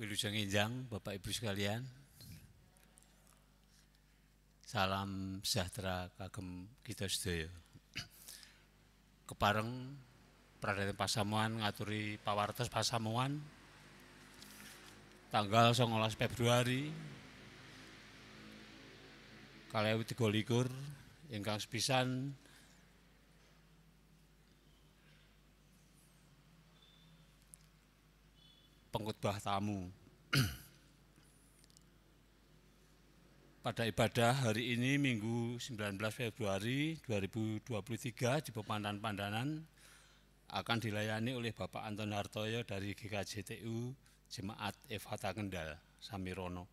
Wilujeng Injang, Bapak Ibu sekalian. Salam sejahtera kagem kita sedaya. Kepareng Praden Pasamuan ngaturi pawartos Pasamuan tanggal 19 Februari kalian tiga likur ingkang sepisan pengutbah tamu. Pada ibadah hari ini Minggu 19 Februari 2023 di Pemandan-Pandanan akan dilayani oleh Bapak Anton Hartoyo dari GKJTU Jemaat Evata Kendal Samirono.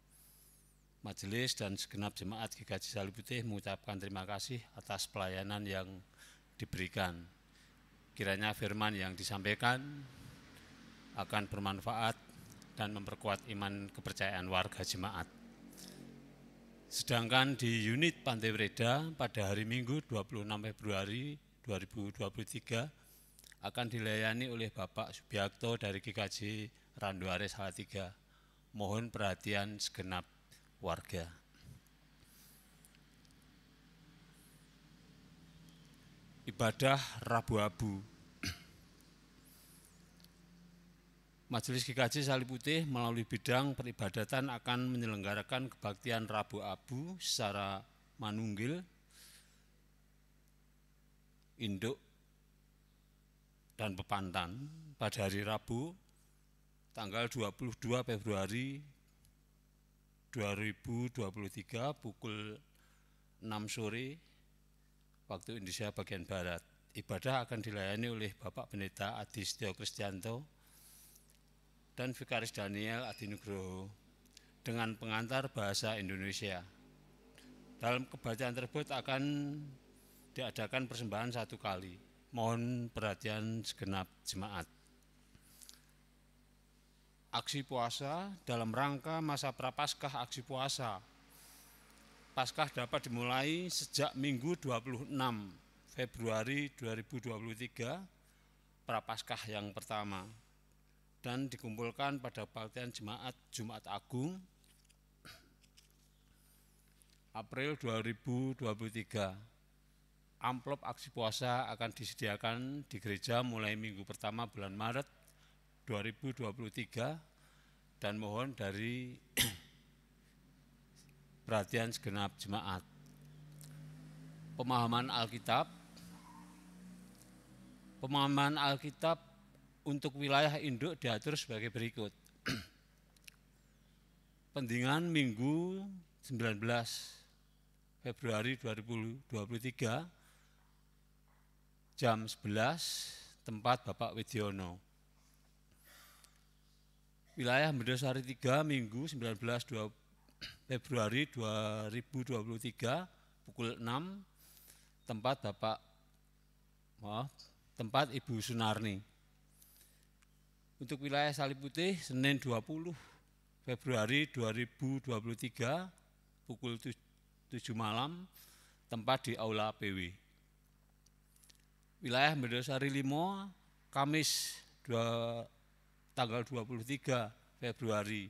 Majelis dan segenap jemaat GKJ Salu mengucapkan terima kasih atas pelayanan yang diberikan. Kiranya firman yang disampaikan akan bermanfaat dan memperkuat iman kepercayaan warga jemaat. Sedangkan di unit Pantai Breda pada hari Minggu 26 Februari 2023 akan dilayani oleh Bapak Subiakto dari GKJ Randuares Salatiga. Mohon perhatian segenap warga. Ibadah Rabu Abu Majelis GKJ Sali Putih melalui bidang peribadatan akan menyelenggarakan kebaktian Rabu Abu secara manunggil, induk, dan pepantan pada hari Rabu tanggal 22 Februari 2023 pukul 6 sore waktu Indonesia bagian Barat. Ibadah akan dilayani oleh Bapak Pendeta Adi Setio Kristianto, dan Vikaris Daniel Adinugroho dengan pengantar bahasa Indonesia. Dalam kebacaan tersebut akan diadakan persembahan satu kali. Mohon perhatian segenap jemaat. Aksi puasa dalam rangka masa prapaskah aksi puasa. Paskah dapat dimulai sejak Minggu 26 Februari 2023, prapaskah yang pertama dan dikumpulkan pada pakaian jemaat Jumat Agung April 2023. Amplop aksi puasa akan disediakan di gereja mulai minggu pertama bulan Maret 2023 dan mohon dari perhatian segenap jemaat. Pemahaman Alkitab Pemahaman Alkitab untuk wilayah induk diatur sebagai berikut. Pendingan Minggu 19 Februari 2023 jam 11 tempat Bapak Widiono. Wilayah Mendesari 3 Minggu 19 Februari 2023 pukul 6 tempat Bapak maaf, tempat Ibu Sunarni untuk wilayah Salib Putih Senin 20 Februari 2023 pukul 7 malam tempat di Aula PW. Wilayah Medosari Limo Kamis 2, tanggal 23 Februari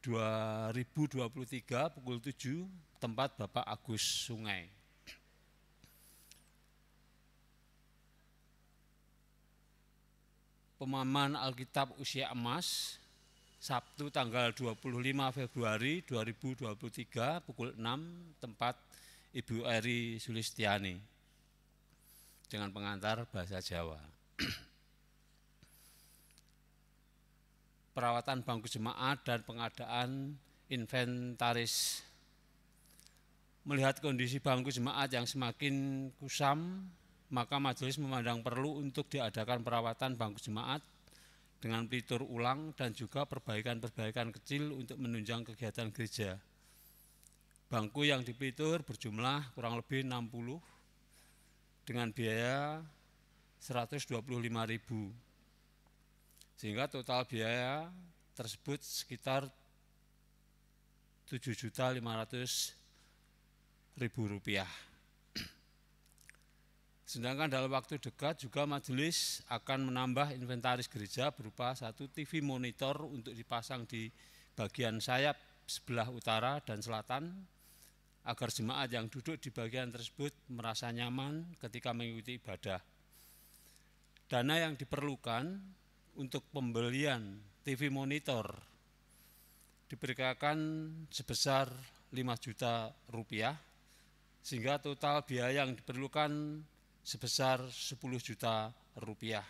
2023 pukul 7 tempat Bapak Agus Sungai. pemahaman Alkitab usia emas Sabtu tanggal 25 Februari 2023 pukul 6 tempat Ibu Eri Sulistiani dengan pengantar bahasa Jawa. Perawatan bangku jemaat dan pengadaan inventaris melihat kondisi bangku jemaat yang semakin kusam maka majelis memandang perlu untuk diadakan perawatan bangku jemaat dengan pelitur ulang dan juga perbaikan-perbaikan kecil untuk menunjang kegiatan gereja. Bangku yang dipelitur berjumlah kurang lebih 60 dengan biaya 125.000. Sehingga total biaya tersebut sekitar 7.500.000 rupiah. Sedangkan dalam waktu dekat juga majelis akan menambah inventaris gereja berupa satu TV monitor untuk dipasang di bagian sayap sebelah utara dan selatan agar jemaat yang duduk di bagian tersebut merasa nyaman ketika mengikuti ibadah. Dana yang diperlukan untuk pembelian TV monitor diperkirakan sebesar 5 juta rupiah sehingga total biaya yang diperlukan sebesar 10 juta rupiah.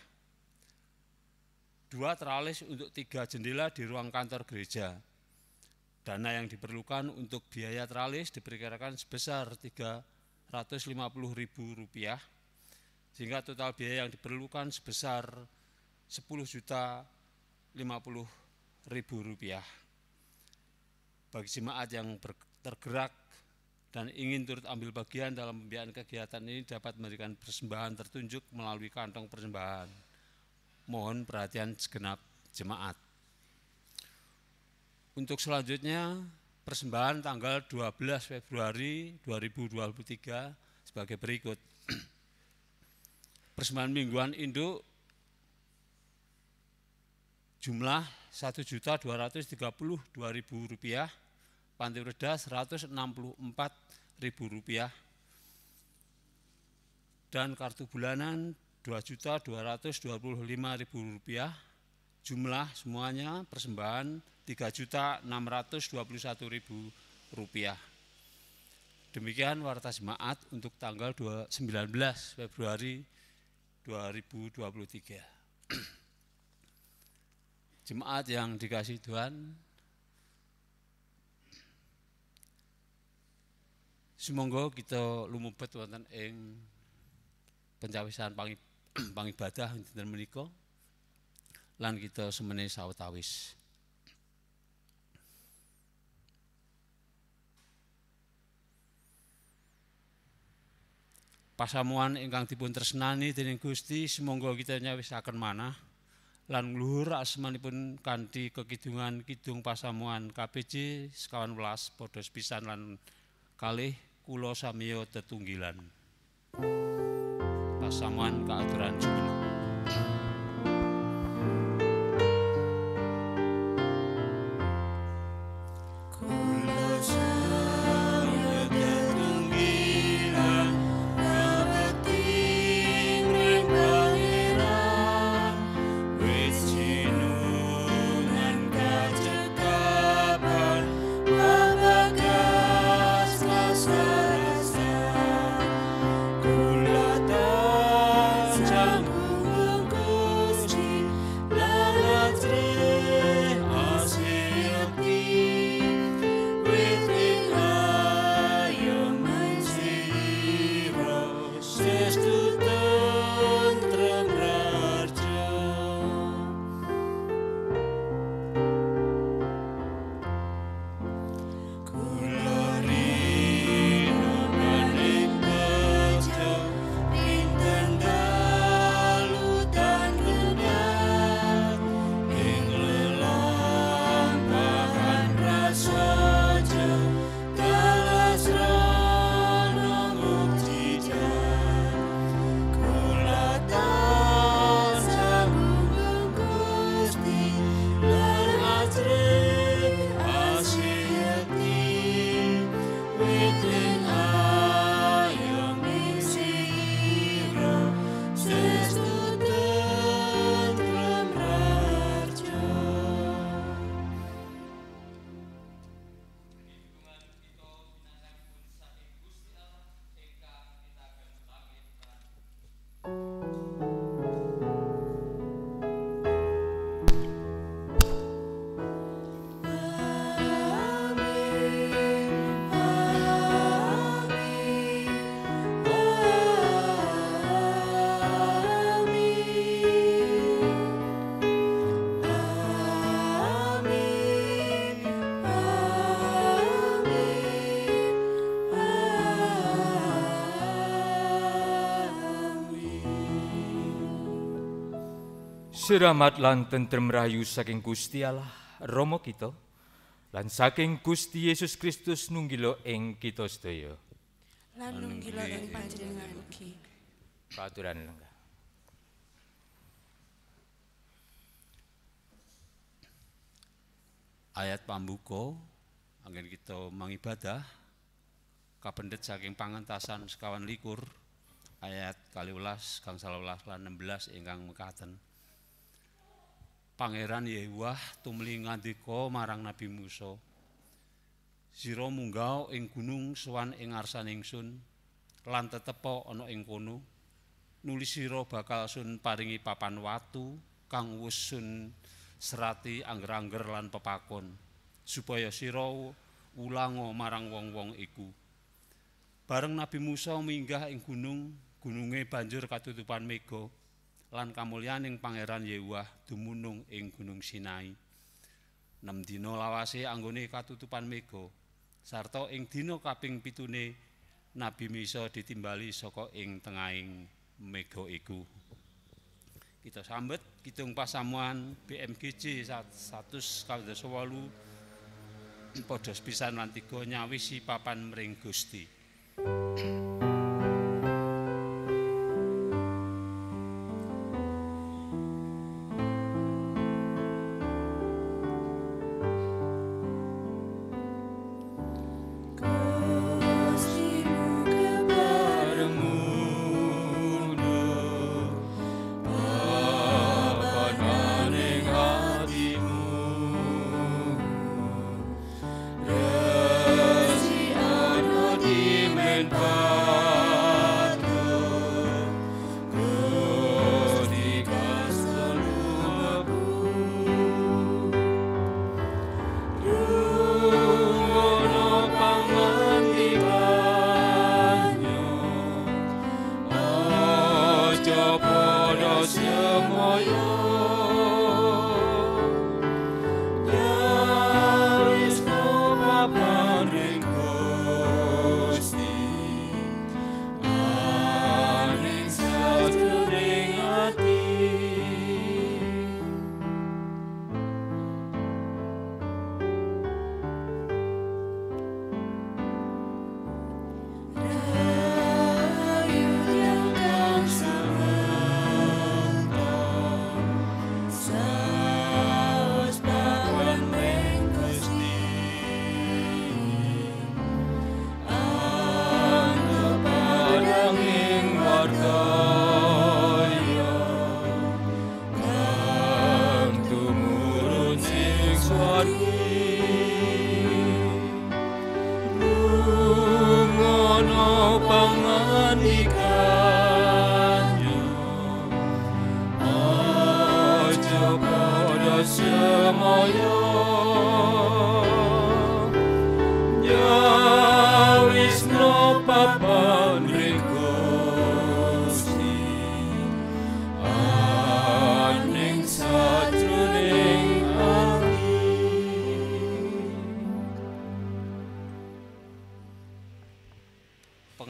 Dua teralis untuk tiga jendela di ruang kantor gereja. Dana yang diperlukan untuk biaya teralis diperkirakan sebesar 350 ribu rupiah, sehingga total biaya yang diperlukan sebesar 10 juta 50 ribu rupiah. Bagi jemaat yang tergerak dan ingin turut ambil bagian dalam pembiayaan kegiatan ini dapat memberikan persembahan tertunjuk melalui kantong persembahan. Mohon perhatian segenap jemaat. Untuk selanjutnya, persembahan tanggal 12 Februari 2023 sebagai berikut. persembahan mingguan induk jumlah Rp1.232.000, panti reda 164 ribu rupiah dan kartu bulanan ribu rupiah jumlah semuanya persembahan ribu rupiah demikian warta jemaat untuk tanggal 19 Februari 2023 jemaat yang dikasih Tuhan Semoga kita lumebet wonten ing pencawisan pangi, pangibadah dinten menika lan kita semene sawetawis. Pasamuan ingkang dipun tresnani dening Gusti, semoga kita nyawisaken manah lan luhur asmanipun kanthi kekidungan kidung pasamuan KPJ sekawan welas padha sepisan lan kalih kula samiya tetunggilan pasamuan kaaturan jumeneng Seramat lan tentrem rayu saking Gusti Allah Romo kita lan saking Gusti Yesus Kristus nunggilo ing kita sedaya. Lan nunggilo ing panjenengan ugi. Paturan lenggah. Ayat pambuko angin kita mangibadah kapendet saking pangantasan sekawan likur ayat kali ulas kang salah ulas lan belas ingkang mekaten. Pangeran Yehuwah tumli ngandika marang Nabi Musa Siro munggah ing gunung sowan ing ngarsan ingsun lan tetepo ana ing kono nulis siro bakal sun paringi papan watu kang wusun serati angger-angger lan pepakon supaya siro ulango marang wong-wong iku bareng Nabi Musa minggah ing gunung gununge banjur katutupan mega lan kamulyaning pangeran Yehuwah dumunung ing Gunung Sinai. Nem dina lawase anggone katutupan mega sarta ing dina kaping pitune Nabi Musa ditimbali saka ing tengahing mega iku. Kita sambet kidung pasamuan BMGJ 108 podo pisan lan tiga nyawisi papan mring Gusti.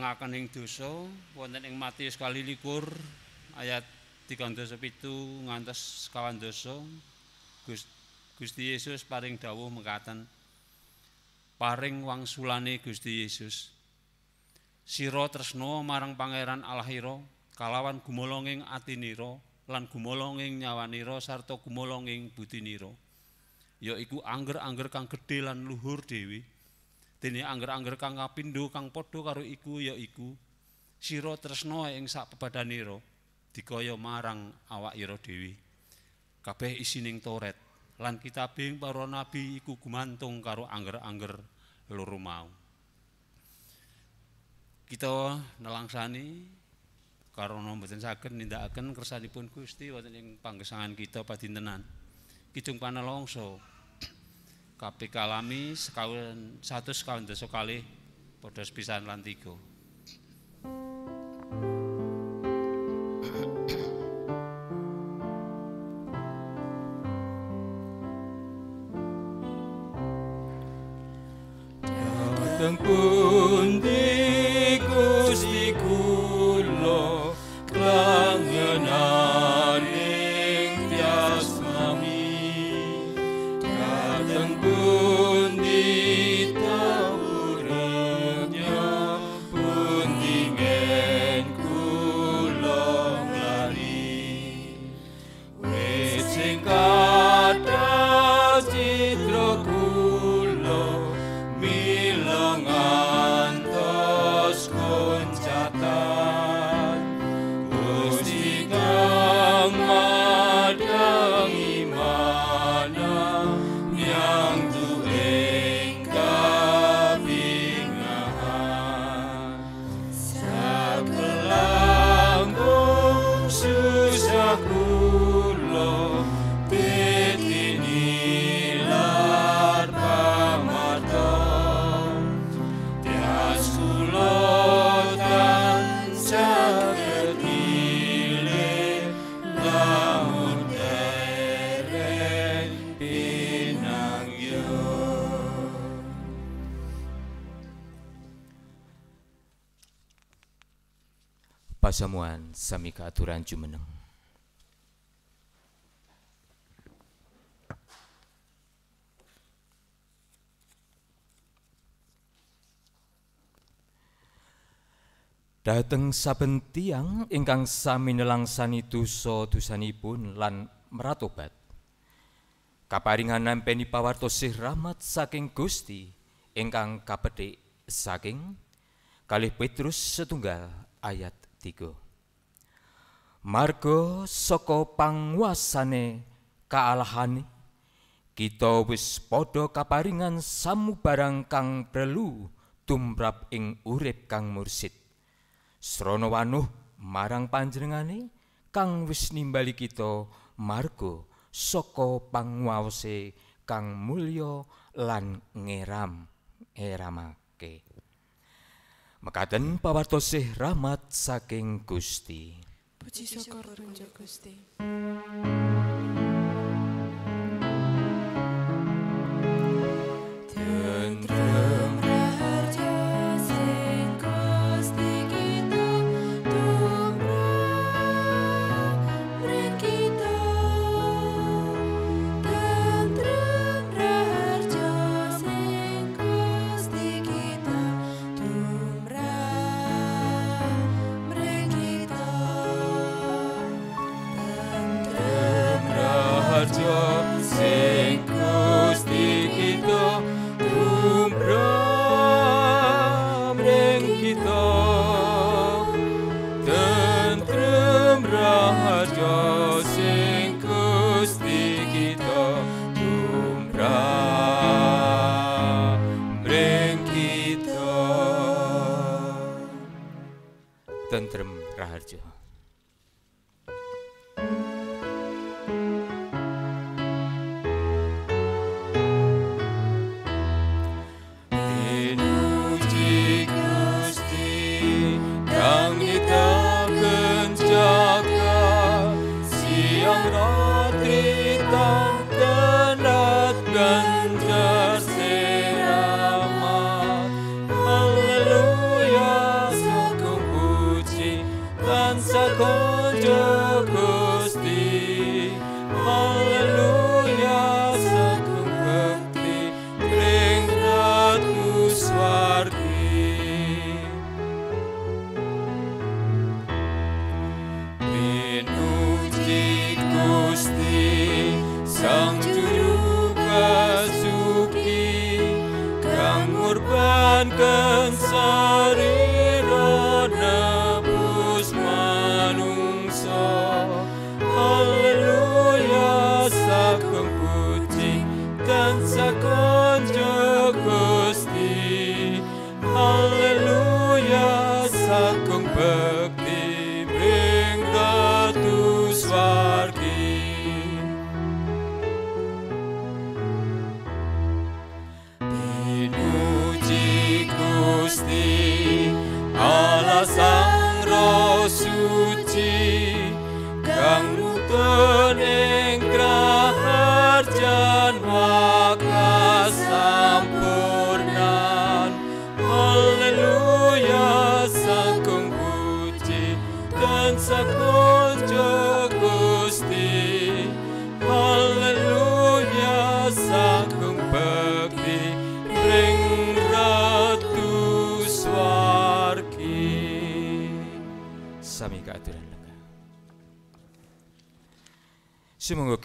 ngelakukan yang dosa wonten ing mati sekali likur ayat tiga dosa itu ngantas Gusti Yesus paring dawuh mengatakan paring wang Gusti Yesus siro tresno marang pangeran alahiro kalawan gumolonging ati niro lan gumolonging nyawa niro sarto gumolonging buti niro yaiku anger angger kang gede lan luhur dewi dene angger-angger kang kapindo, kang padha karo iku ya iku sira tresna ing sak pepadaniro dikaya marang awak ira dewi kabeh isining toret lan kitabing para nabi iku gumantung karo angger-angger loro mau kita nelangsani karena mboten saged nindakaken kersanipun Gusti wonten ing panggesangan kita padintenan kidung panelongso KPK kalami sekawin satu sekawin desa kalih padha pisan lan tiga Tengku pasamuan sami kaaturan jumeneng Dateng saben tiang ingkang sami nelangsani dosa pun lan meratobat. Kaparingan nampeni pawartosih rahmat saking Gusti ingkang kapedik saking kalih Petrus setunggal ayat tiga. Margo saka panguasane kaalahane kita wis padha kaparingan samubarang kang perlu tumrap ing urip kang mursid. Srana wanuh marang panjenengane kang wis nimbali kita margo saka panguwase kang mulya lan ngeram eramake. mekaten pawartosih rahmat saking Gusti puji syukur Gusti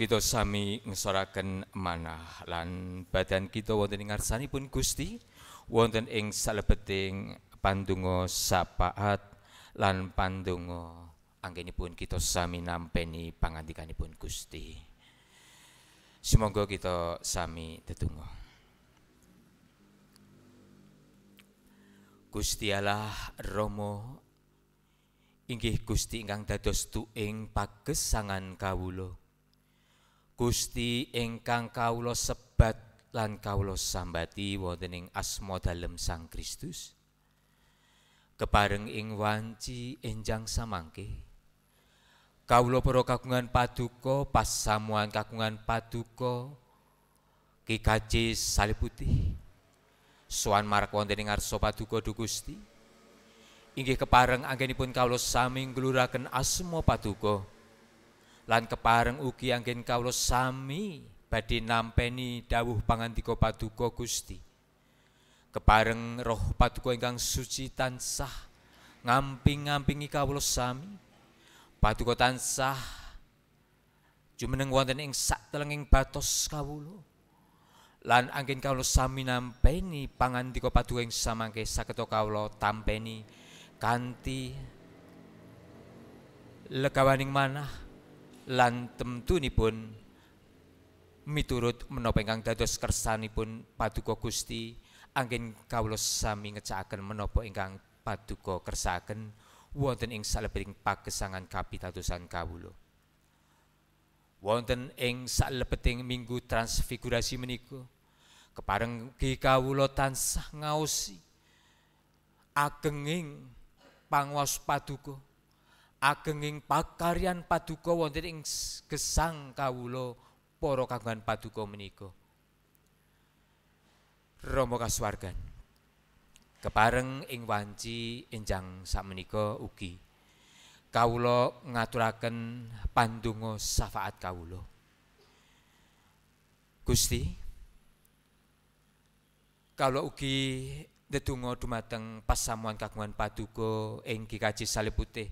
kita sami ngesoraken manah lan badan kita wonten ing pun Gusti wonten ing salebeting pandungo sapaat lan pandonga anggenipun kita sami nampeni pangandikanipun Gusti. Semoga kita sami tetunggal. Gusti Allah Rama inggih Gusti ingkang dados tuing pagesangan kawulo. Gusti ingkang kawula sebat lan kawula sambati wonten ing asma dalem Sang Kristus. Kepareng ing wanci enjang samangke. Kawula para kagungan paduka, pasamuan kagungan paduka Ki Gajih saliputi. Suan marak marang wonten ing ngarsa paduka Du Gusti. Inggih kepareng anggenipun kawula sami ngluraken asma paduka lan kepareng ugi anggen kaulo sami badhe nampeni dawuh pangandika paduka Gusti. Kepareng roh paduka ingkang suci tansah ngamping-ngampingi kaulo sami. Paduka tansah jumeneng wonten ing telenging batos kawula. Lan anggen kaulo sami nampeni pangandika paduka ing samangke saged kaulo tampeni kanti legawaning manah lan temtunipun miturut menapa ingkang dados kersanipun paduka Gusti angin kawula sami ngecakaken menapa ingkang paduka kersaken wonten ing salebeting pagesangan kapitadosan kawula wonten ing salebeting minggu transfigurasi meniku kepareng ki kawula tansah ngaosi agenging panguwas paduka agenging pakaryan paduka wonten ing gesang kawula para kagungan paduka menika. Rama kasuwargan. Kepareng ing wanci enjang sakmenika ugi kawula ngaturaken pandonga syafaat kawula. Gusti kalau ugi ndedonga dumateng pasamuan kagungan paduka ing GKJ Salib Putih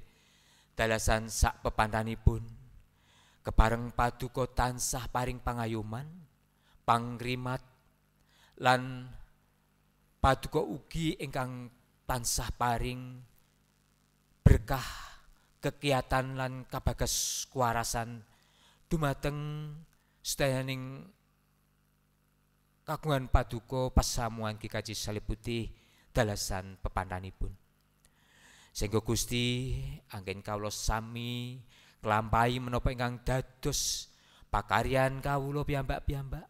dalasan sak pepandanipun kepareng paduka tansah paring pangayoman pangrimat lan paduka ugi ingkang tansah paring berkah kekiatan lan kabagas kuarasan dumateng sedayaning kagungan paduka pasamuan Ki Kaji Salih Putih dalasan pepandanipun. Sehingga Gusti anggen kaulo sami kelampahi menapa ingkang dados pakaryan kawula piyambak-piyambak.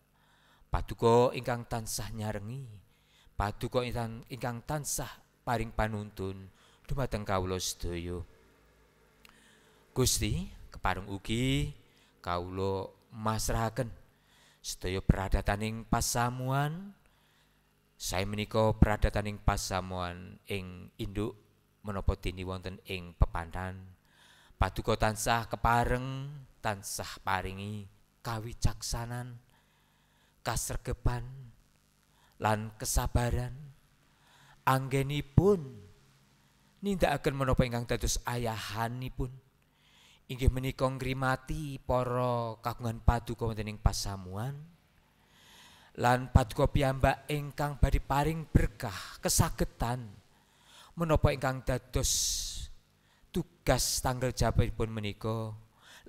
Paduka ingkang tansah nyarengi, paduka ingkang tansah paring panuntun dumateng kaulo sedaya. Gusti, keparung ugi kaulo masrahaken sedaya peradataning pasamuan saya menika peradataning pasamuan ing induk menapa dene wonten ing pepandan, paduka tansah kepareng tansah paringi kawicaksanan kasregepan lan kesabaran anggenipun nindakaken menapa ingkang dados ayahanipun inggih menika ngrimati para kagungan paduka wonten ing pasamuan lan paduka piyambak ingkang badhe paring berkah kesagetan menapa ingkang dados tugas tanggal pun meniko,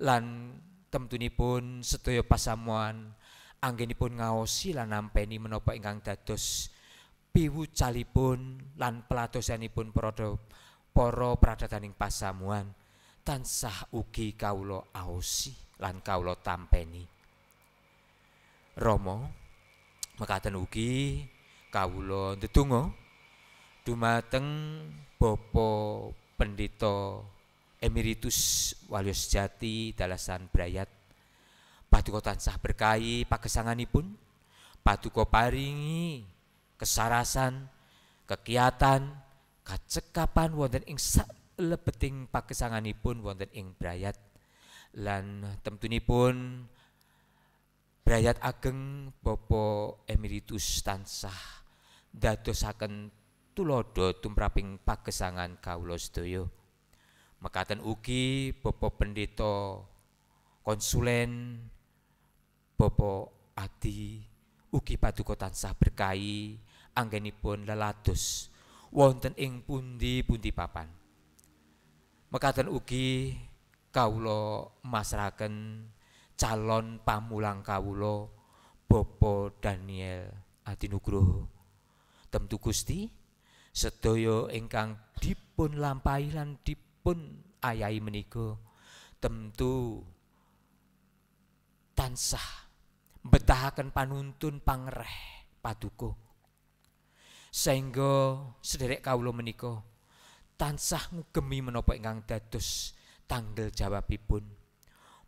lan temtunipun sedaya pasamuan anggenipun ngaosi lan nampeni menapa ingkang dados pun lan pelatosanipun para para pradataning pasamuan tansah ugi kawula aosi lan kawula tampeni Romo mekaten ugi kawula ndedonga dumateng bopo pendito Emeritus Walio Jati Dalasan Brayat Paduka tansah berkahi pagesanganipun Paduka paringi kesarasan kekiatan kacekapan wonten ing salebeting pagesanganipun wonten ing Brayat lan temtunipun Brayat Ageng Bopo Emeritus tansah dadosaken tulodo tumraping pagesangan kawula sedaya. Mekaten ugi Bapak Pendeta konsulen Bapak Adi ugi paduka tansah berkahi anggenipun lelados wonten ing pundi-pundi papan. Mekaten ugi kawula masraken calon pamulang kawula Bapak Daniel Adinugroho. Tentu Gusti sedaya ingkang dipun lampahi lan dipun ayahi menika tentu tansah betahaken panuntun pangreh paduka sehingga sederek kawula menika tansah ngugemi menapa ingkang dados tanggel jawabipun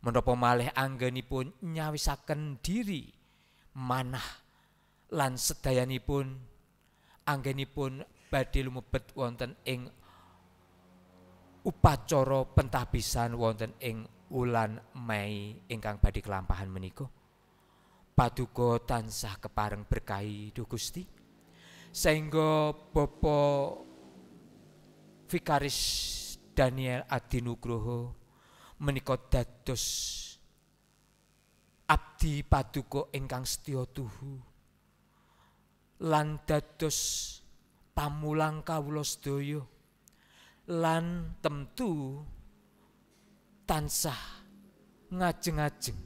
menapa malih anggenipun nyawisaken diri manah lan sedayanipun anggenipun badhe lumebet wonten ing upacara pentabisan wonten ing wulan Mei ingkang badhe kelampahan menika. Paduka tansah kepareng berkahi Duh Gusti. Sehingga Bapa Vikaris Daniel Adinugroho menika dados abdi paduka ingkang setya tuhu lan dados pamulang kawula sedaya lan tentu tansah ngajeng-ajeng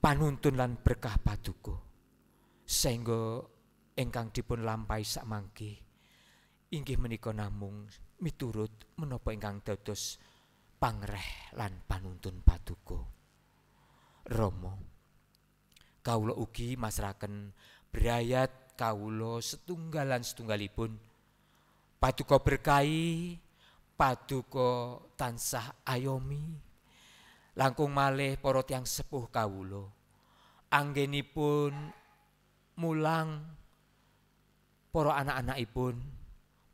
panuntun lan berkah paduka sehingga ingkang dipun lampahi sakmangke inggih menika namung miturut menapa ingkang dados pangreh lan panuntun paduka Romo kawula ugi masraken brayat kawula setunggalan setunggalipun paduka berkahi paduka tansah ayomi langkung malih porot yang sepuh kawula anggenipun mulang poro anak-anakipun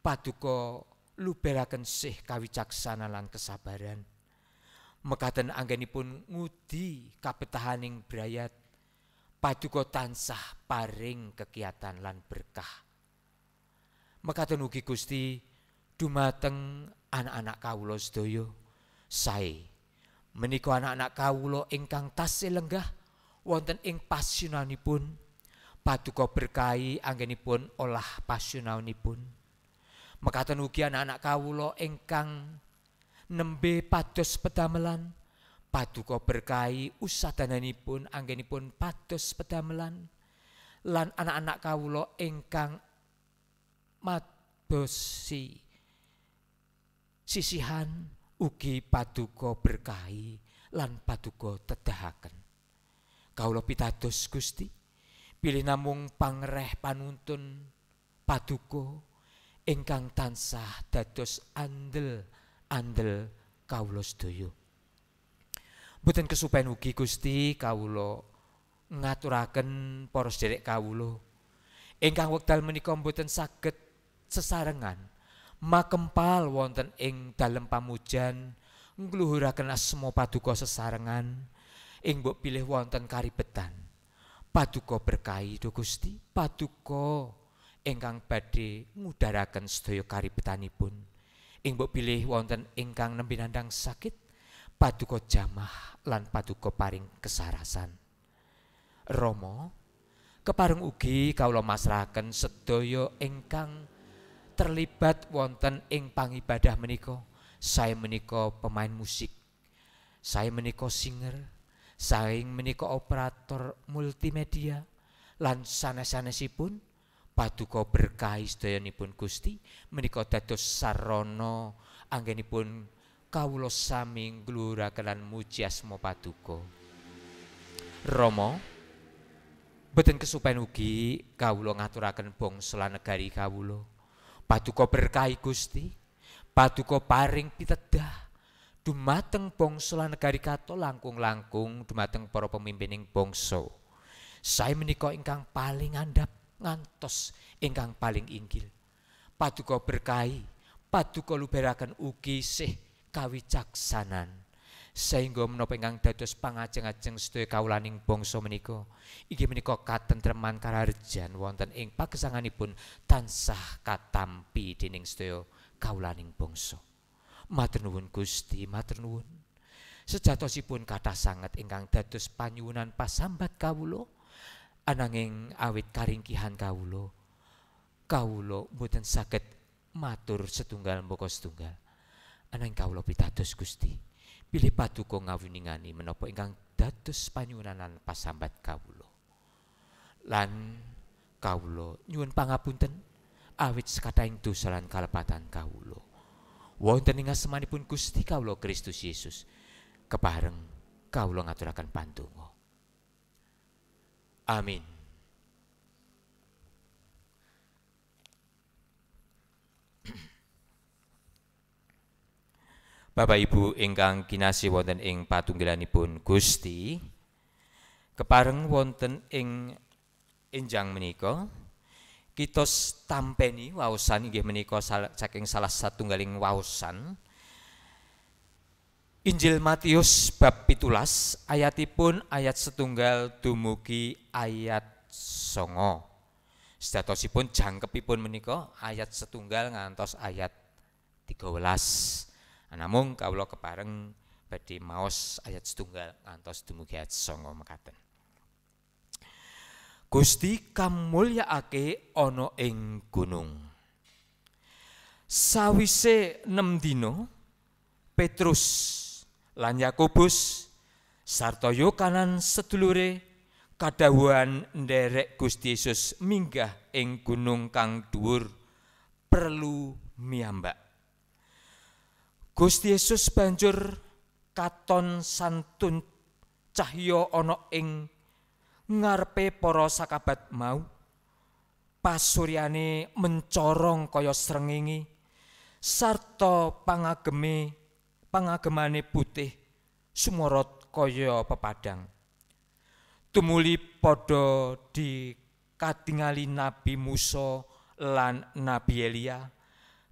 paduka luberakan sih kawicaksana lan kesabaran mekaten anggenipun ngudi kapetahaning berayat paduka tansah paring kegiatan lan berkah. Mekaten ugi Gusti dumateng anak-anak kawula sedaya sae. Menika anak-anak kawula ingkang tasih lenggah wonten ing pasunanipun paduka berkahi anggenipun olah pasunanipun. Mekaten ugi anak-anak kawula ingkang nembe pados pedamelan paduka berkahi usadananipun anggenipun pados pedamelan lan anak-anak kawula ingkang madosi sisihan ugi paduka berkahi lan paduka tedahaken kawula pitados Gusti pilih namung pangreh panuntun paduka ingkang tansah dados andel andel kawula sedaya Buten kesupen ugi Gusti kawula ngaturaken para sederek Engkang ingkang wekdal menika buten sakit sesarengan makempal wonten ing dalem pamujan ngluhuraken asma paduka sesarengan ing mbok pilih wonten karibetan paduka berkahi do Gusti paduka engkang badhe ngudharaken sedaya karibetanipun ing mbok pilih wonten ingkang nembinandang sakit paduka jamah lan paduka paring kesarasan. Romo, keparung ugi kalau masrahaken sedaya ingkang terlibat wonten ing pangibadah menika. Saya menika pemain musik. Saya menika singer, saya menika operator multimedia lan sanes-sanesipun paduka berkahi sedayanipun Gusti menika dados sarana anggenipun kawula sami glurakalan muji asma patuko Rama boten kesupen ugi kawula ngaturaken bangsa lan negari kawula paduka berkahi Gusti paduka paring pitedah dumateng bangsa lan negari kato langkung-langkung dumateng para pemimpining bangsa saya menika ingkang paling andap ngantos ingkang paling inggil paduka berkahi paduka luberaken ugi sih kawicaksanan sehingga menopengang ingkang dados pangajeng-ajeng sedaya kaulaning bangsa menika inggih menika katentreman karaharjan wonten ing pagesanganipun tansah katampi dening sedaya kaulaning bangsa matur nuwun Gusti matur nuwun sejatosipun kathah sanget ingkang dados panyuwunan pasambat anang ananging awit karingkihan kaulo kaulo boten saged matur setunggal mbaka setunggal Ana ing kawula pitados Gusti. Pilih paduka ngawiningani menapa ingkang dados panyunanan pasambat kawula. Lan kawula nyuwun pangapunten awit sekataing dosa lan kalepatan kawula. Wonten ing asmanipun Gusti kawula Kristus Yesus. Kepareng kawula ngaturaken pandonga. Amin. Bapak Ibu ingkang kinasih wonten ing patunggilanipun Gusti. Kepareng wonten ing enjang menika kita tampeni wausan inggih menika saking salah satunggaling wausan Injil Matius bab pitulas ayatipun ayat setunggal dumugi ayat songo sedatosipun jangkepipun menika ayat setunggal ngantos ayat 13 Nah, namung kalau kepareng badhe maos ayat setunggal antos dumugi ayat songo mekaten Gusti kamulyakake ono ing gunung. Sawise 6 dino Petrus lan Yakobus sarta Yohanan sedulure kadhawuhan nderek Gusti Yesus minggah ing gunung kang dhuwur perlu miyambak. Gusti Yesus banjur katon santun cahya ana ing ngarepe para sakabat mau pasuryane mencorong kaya srengenge sarta pangageme pangagemane putih sumorot kaya pepadang tumuli padha dikatingali Nabi Musa lan Nabi Elia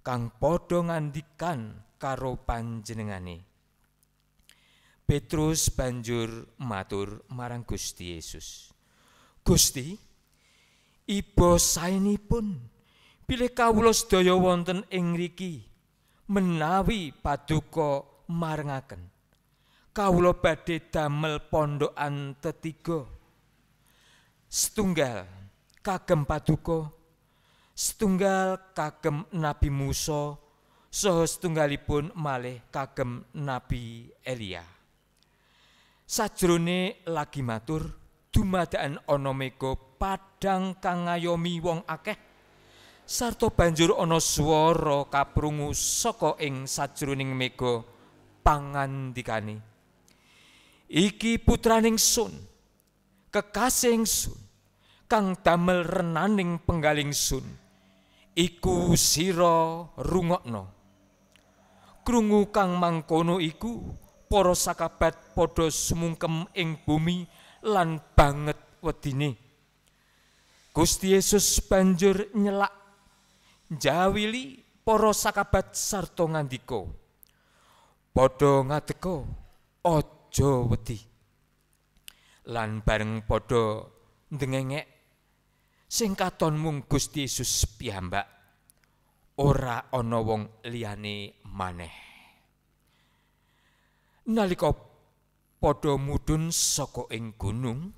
kang padha ngandikan karo panjenengane. Petrus banjur matur marang Gusti Yesus. Gusti, iba saenipun bilih kawula sedaya wonten ing ngriki menawi paduka marengaken. Kawula badhe damel pondokan tetiga. Setunggal kagem paduka, setunggal kagem Nabi Musa saha setunggalipun malih kagem Nabi Elia. Sajrone lagi matur dumadakan ana mega padang kang ngayomi wong akeh sarto banjur ono swara kaprungu saka ing sajroning pangan dikani Iki putraning sun, kekasing sun, kang damel renaning penggaling sun. Iku siro rungokno krungu kang mangkono iku para sakabat padha sumungkem ing bumi lan banget wedine Gusti Yesus banjur nyelak jawili para sakabat sarta ngandika padha ngadeka aja wedi lan bareng padha ndengengek sing katon mung Gusti Yesus piyambak ora ana wong liyane maneh. Nalika padha mudhun saka ing gunung,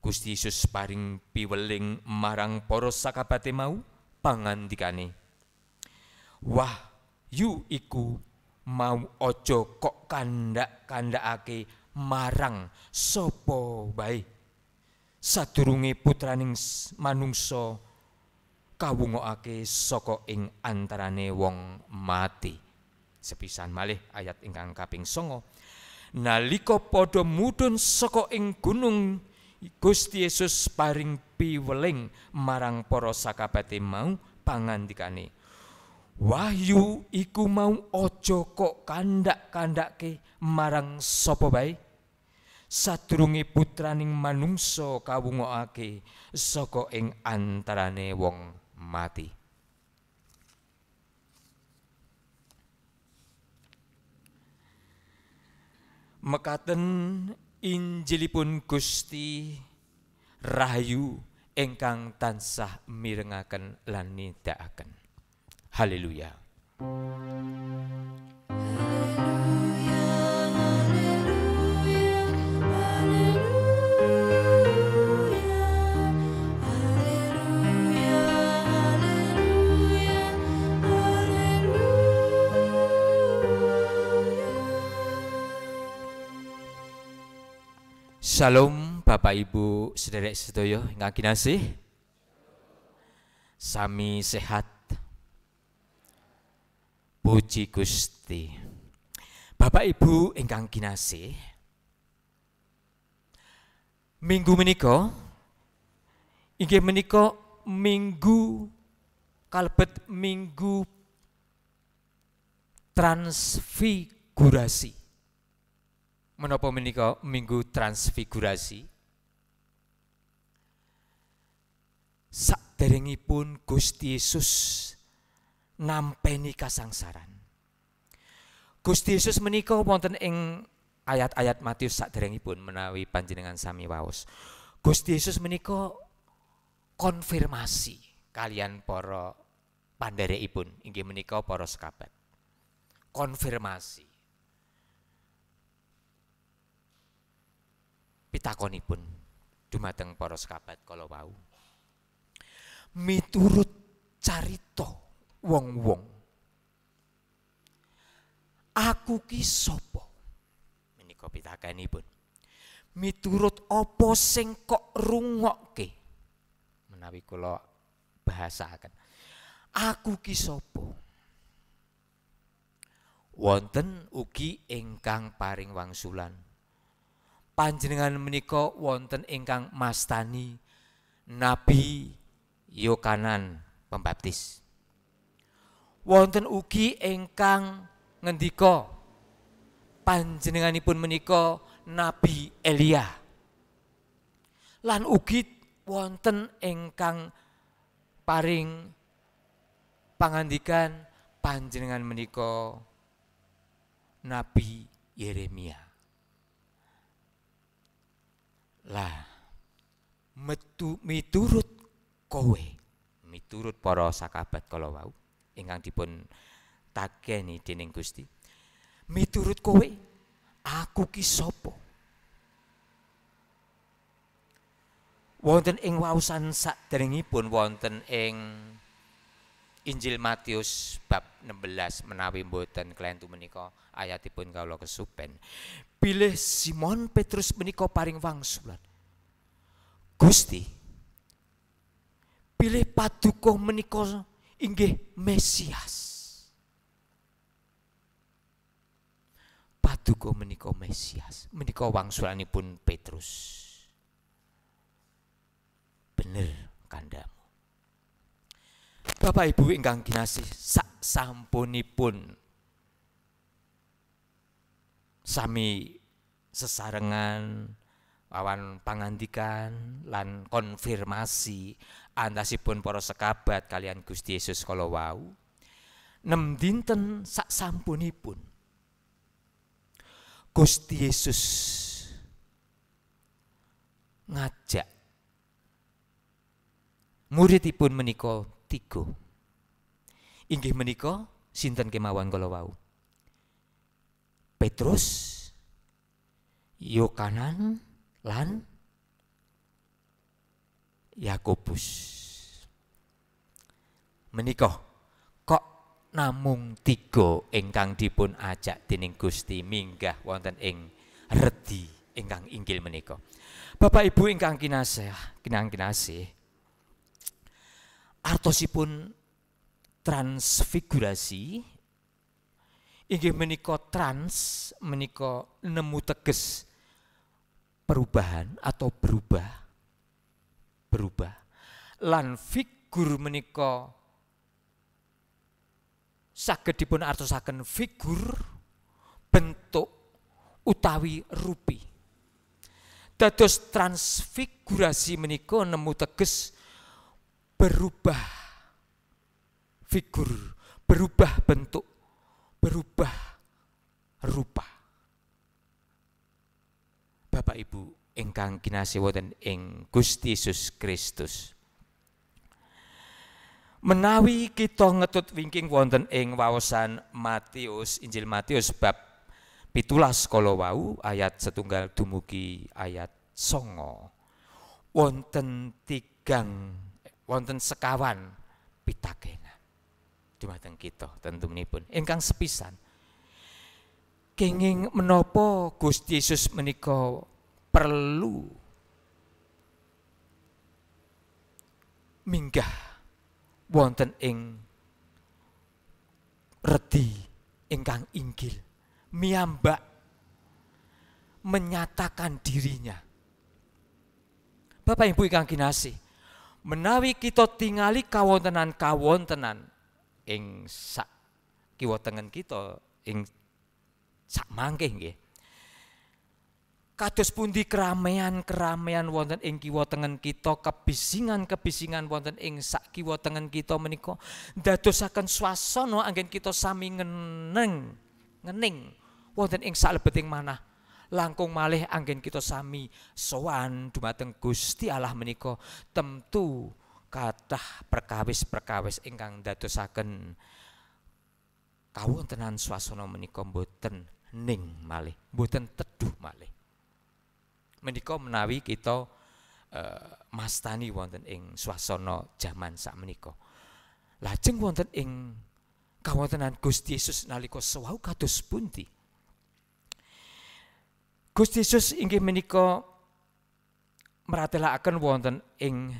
Gusti Yesus paring piweling marang para sakabate mau pangandikane. Wah, yu iku mau aja kok kandak-kandakake marang sapa wae. Sadurunge putraning manungsa kawungokake saka ing antarane wong mati. Sepisan malih ayat ingkang kaping 9. Nalika padha mudhun saka ing gunung Gusti Yesus paring piweling marang para sakabate mau pangandikane. Wahyu iku mau aja kok kandak-kandake marang sapa bae. Sadurunge putraning manungsa kawungokake saka ing antarane wong mati. Mekaten Injilipun Gusti Rahayu ingkang tansah mirengaken lan nindakaken. Haleluya. Haleluya. Shalom Bapak Ibu Sederek Sedoyo Enggak Kinasi, Sami sehat Puji Gusti Bapak Ibu Enggak Kinasi Minggu Meniko, inggih Meniko minggu Kalbet minggu transfigurasi menapa menika minggu transfigurasi pun Gusti Yesus nampeni kasangsaran Gusti Yesus menika wonten ing ayat-ayat Matius pun menawi panjenengan sami waos Gusti Yesus menika konfirmasi kalian para panderekipun inggih menika para sekabet konfirmasi pitakonipun dumateng para sekabat kala wau miturut carita wong-wong aku ki sapa menika pitakanipun miturut apa sing kok rungokke menawi kula bahasaken aku ki sapa wonten ugi ingkang paring wangsulan panjenengan menika wonten ingkang mastani Nabi Yohanan Pembaptis. Wonten ugi ingkang ngendika panjenenganipun menika Nabi Elia. Lan ugi wonten ingkang paring pangandikan panjenengan menika Nabi Yeremia. Lah metu miturut kowe miturut para sakabat kala wau ingkang dipun takeni dening Gusti. Miturut kowe aku ki sapa? Wonten ing wausan saderengipun wonten ing Injil Matius bab 16 menawi mboten kelentu menika ayatipun kalau kesupen. Pilih Simon Petrus menika paring wangsulan. Gusti pilih paduka menika inggih Mesias. Paduka menika Mesias, menika wangsulanipun Petrus. Bener kandamu. Bapak Ibu ingkang kinasih sak sampunipun sami sesarengan awan pangandikan lan konfirmasi antasipun para sekabat kalian Gusti Yesus kala wau nem dinten sak sampunipun Gusti Yesus ngajak muridipun menika tiga inggih menika sinten kemawon kala wau Petrus, Yohanan, lan Yakobus. Menikah kok namung tiga ingkang dipun ajak dening Gusti minggah wonten ing redi ingkang inggil menika. Bapak Ibu ingkang kinasih, kinang kinasih. Artosipun transfigurasi inggih meniko trans meniko nemu teges perubahan atau berubah berubah lan figur meniko sagedipun artosaken figur bentuk utawi rupi dados transfigurasi meniko nemu teges berubah figur berubah bentuk berubah rupa. Bapak Ibu ingkang kinasih wonten ing Gusti Yesus Kristus. Menawi kita ngetut wingking wonten ing wawasan Matius, Injil Matius bab pitulas kala wau ayat setunggal dumugi ayat songo wonten tigang eh, wonten sekawan pitakena dumateng kita tentu ini pun ingkang sepisan kenging menopo Gus Yesus menika perlu minggah wonten ing redi engkang inggil miamba menyatakan dirinya Bapak Ibu ingkang kinasih menawi kita tingali kawontenan-kawontenan ing sak kiwa tengen kita ing sak mangke nggih. Kados pundi keramaian-keramaian wonten ing kiwa tengen kita, kebisingan-kebisingan wonten ing sak kiwa tengen kita menika ndadosaken swasana anggen kita sami ngeneng, ngening wonten ing salebeting manah langkung malih anggen kita sami sowan dumateng Gusti Allah menika tentu kathah perkawis-perkawis ingkang dadosaken kawontenan swasana menika mboten ning malih, mboten teduh malih. Menika menawi kita uh, mastani wonten ing swasana jaman sakmenika. Lajeng wonten ing kawontenan Gusti Yesus nalika sewau kados pundi? Gusti Yesus inggih menika meratelaken wonten ing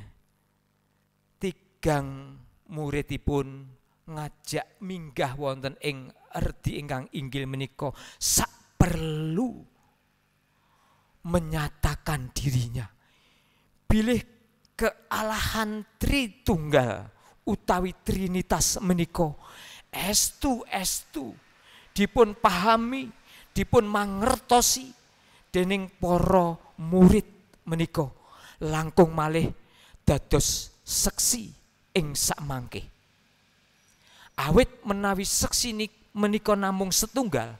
tigang muridipun ngajak minggah wonten ing erdi ingkang inggil menika sak perlu menyatakan dirinya pilih kealahan Tritunggal utawi Trinitas menika estu estu dipun pahami dipun mangertosi dening para murid menika langkung malih dados seksi ing sak mangke. Awit menawi seksi meniko namung setunggal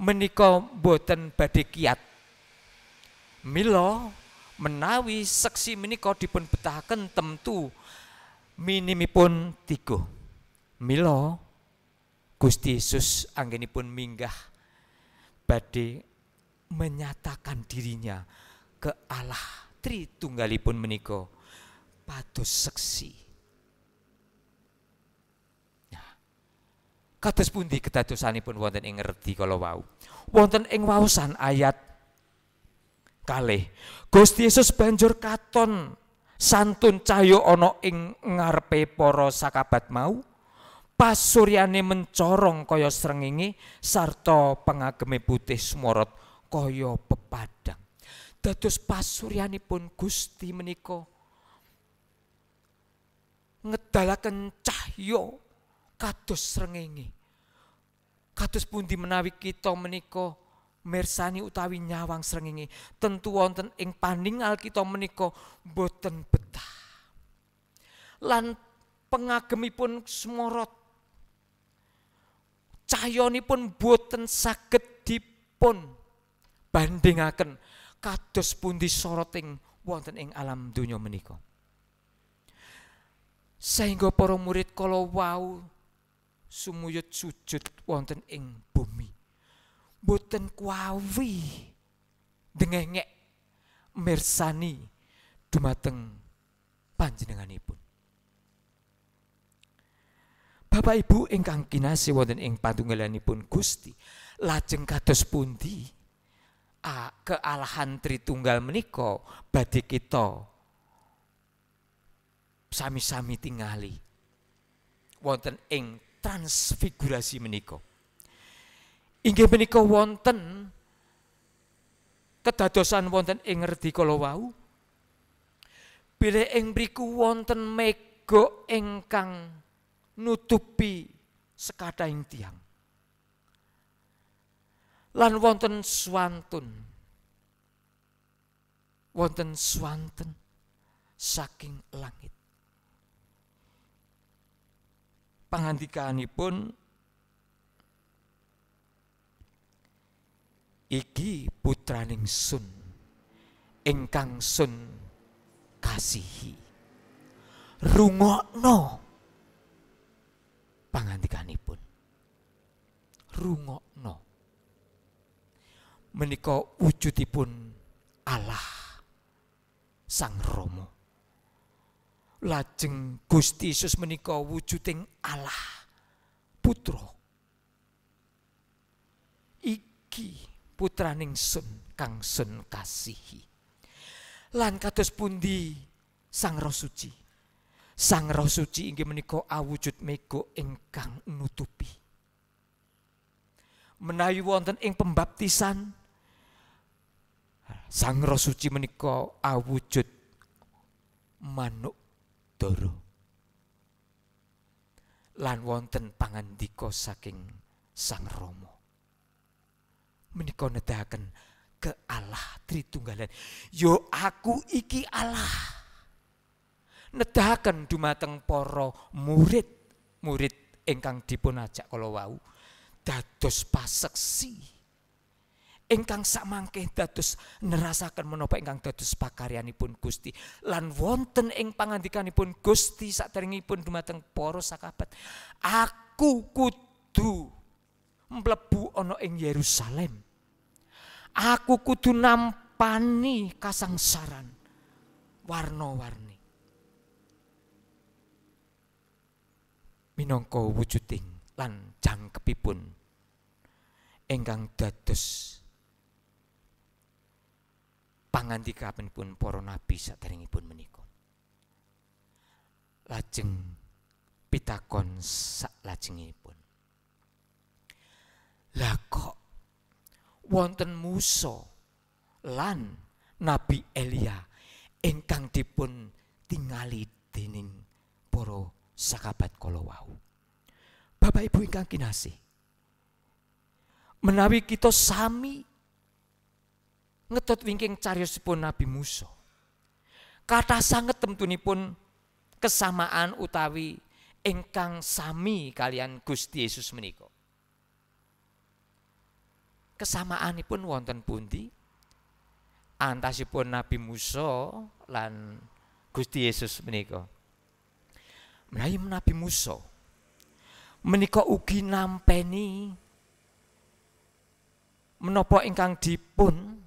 meniko boten badhe kiat. milo menawi seksi menika dipun betahaken temtu minimipun tiga. milo Gusti Yesus anggenipun minggah badhe menyatakan dirinya ke Allah Tritunggalipun meniko pados seksi. Kados pundi kedadosanipun wonten ing ngerti kala wau. Wonten ing waosan ayat kalih. Gusti Yesus banjur katon santun cahya ana ing ngarepe para sakabat mau. Pasuryane mencorong kaya srengenge sarta pengageme putih smorot kaya pepadang. Dados pasuryanipun Gusti menika ngedalaken cahya kados srengenge. Kados pundi menawi kita menika mersani utawi nyawang srengenge, tentu wonten ing paningal kita menika boten betah. Lan pengagemipun semorot cahyanipun boten saged dipun bandingaken kados pundi soroting wonten ing alam donya menika. Sehingga para murid kala wau wow, sumuyut sujud wonten ing bumi. Boten kuawi dengengek mirsani dumateng panjenenganipun. Bapak Ibu ingkang kinasih wonten ing patunggalanipun Gusti, lajeng kados pundi kealahan Tritunggal menika badhe kita sami-sami tingali wonten ing transfigurasi meniko. Inggih meniko wonten kedadosan wonten ing ngerti kala wau. Bilih ing mriku wonten mega ingkang nutupi sekadaing tiang. Lan wonten swantun. Wonten swanten saking langit. pun iki putraning sun ingkang sun kasihi rungokno pangantikanipun rungokno menika wujudipun Allah Sang Romo lajeng Gusti Yesus menika wujuding Allah putra iki putraning sun kang sun kasihi lan kados pundi sang roh suci sang roh suci inggih menika awujud mego ingkang nutupi menawi wonten ing pembaptisan sang roh suci menika awujud manuk doro lan wonten pangandika saking Sang Rama menika nedahaken ke Allah Tritunggalan yo aku iki Allah nedahaken dumateng para murid murid ingkang dipun ajak kala wau dados paseksi ingkang samangke dados nerasaken menapa ingkang dados pakaryanipun Gusti lan wonten ing pangandikanipun Gusti saderengipun dumateng para sakabat aku kudu mlebu ana ing Yerusalem aku kudu nampani kasangsaran warna-warni minangka wujuding lan jangkepipun ingkang dados kapan pun poro nabi pun menika. Lajeng hmm. pitakon sak lajengipun. pun. Lakok wonten muso lan Nabi Elia di dipun tingali dening poro sakabat kolowau. Bapak Ibu ingkang kinasih. Menawi kita sami ngetut wingking cariyosipun Nabi Musa. Kata sanget temtunipun kesamaan utawi ingkang sami kalian Gusti Yesus menika. Kesamaanipun wonten pundi? Antasipun Nabi Musa lan Gusti Yesus meniko. Menawi Nabi Musa meniko ugi nampeni Menopo ingkang dipun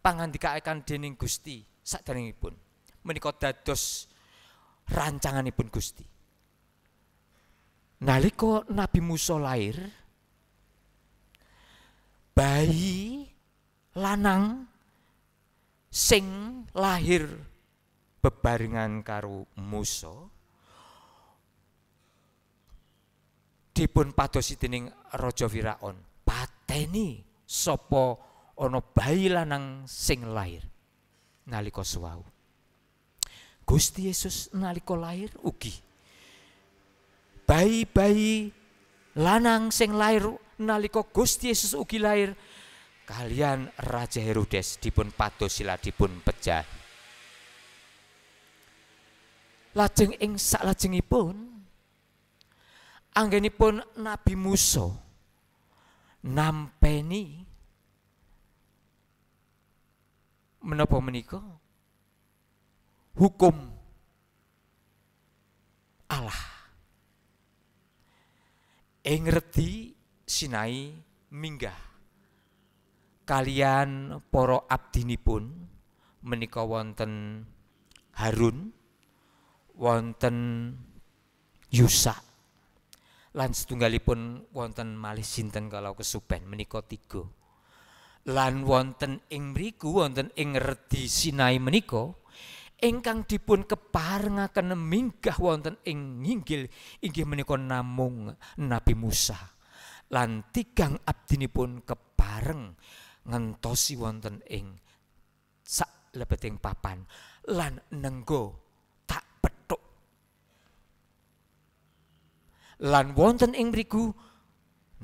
pangandikaken dening Gusti saderengipun menika dados rancanganipun Gusti nalika Nabi Musa lair bayi lanang sing lahir bebarengan karo Musa dipun padosi dening Raja Firaun pateni sapa ana bayi lanang sing lair nalika suwau. Gusti Yesus nalika lair ugi bayi-bayi lanang sing lair nalika Gusti Yesus ugi lair kalian Raja Herodes dipun pados sila dipun pecah. Lajeng ing sak saklajengipun anggenipun Nabi Musa nampeni menapa menika hukum Allah ing Sinai minggah kalian para abdinipun menika wonten Harun wonten Yusa lan setunggalipun wonten malih sinten kalau kesuben menika tiga lan wonten ing mriku wonten ing redi Sinai menika ingkang dipun keparengaken minggah wonten ing nginggil inggih menika namung Nabi Musa lan tigang abdinipun kepareng ngentosi wonten ing sak lebeting papan lan nenggo tak petuk lan wonten ing mriku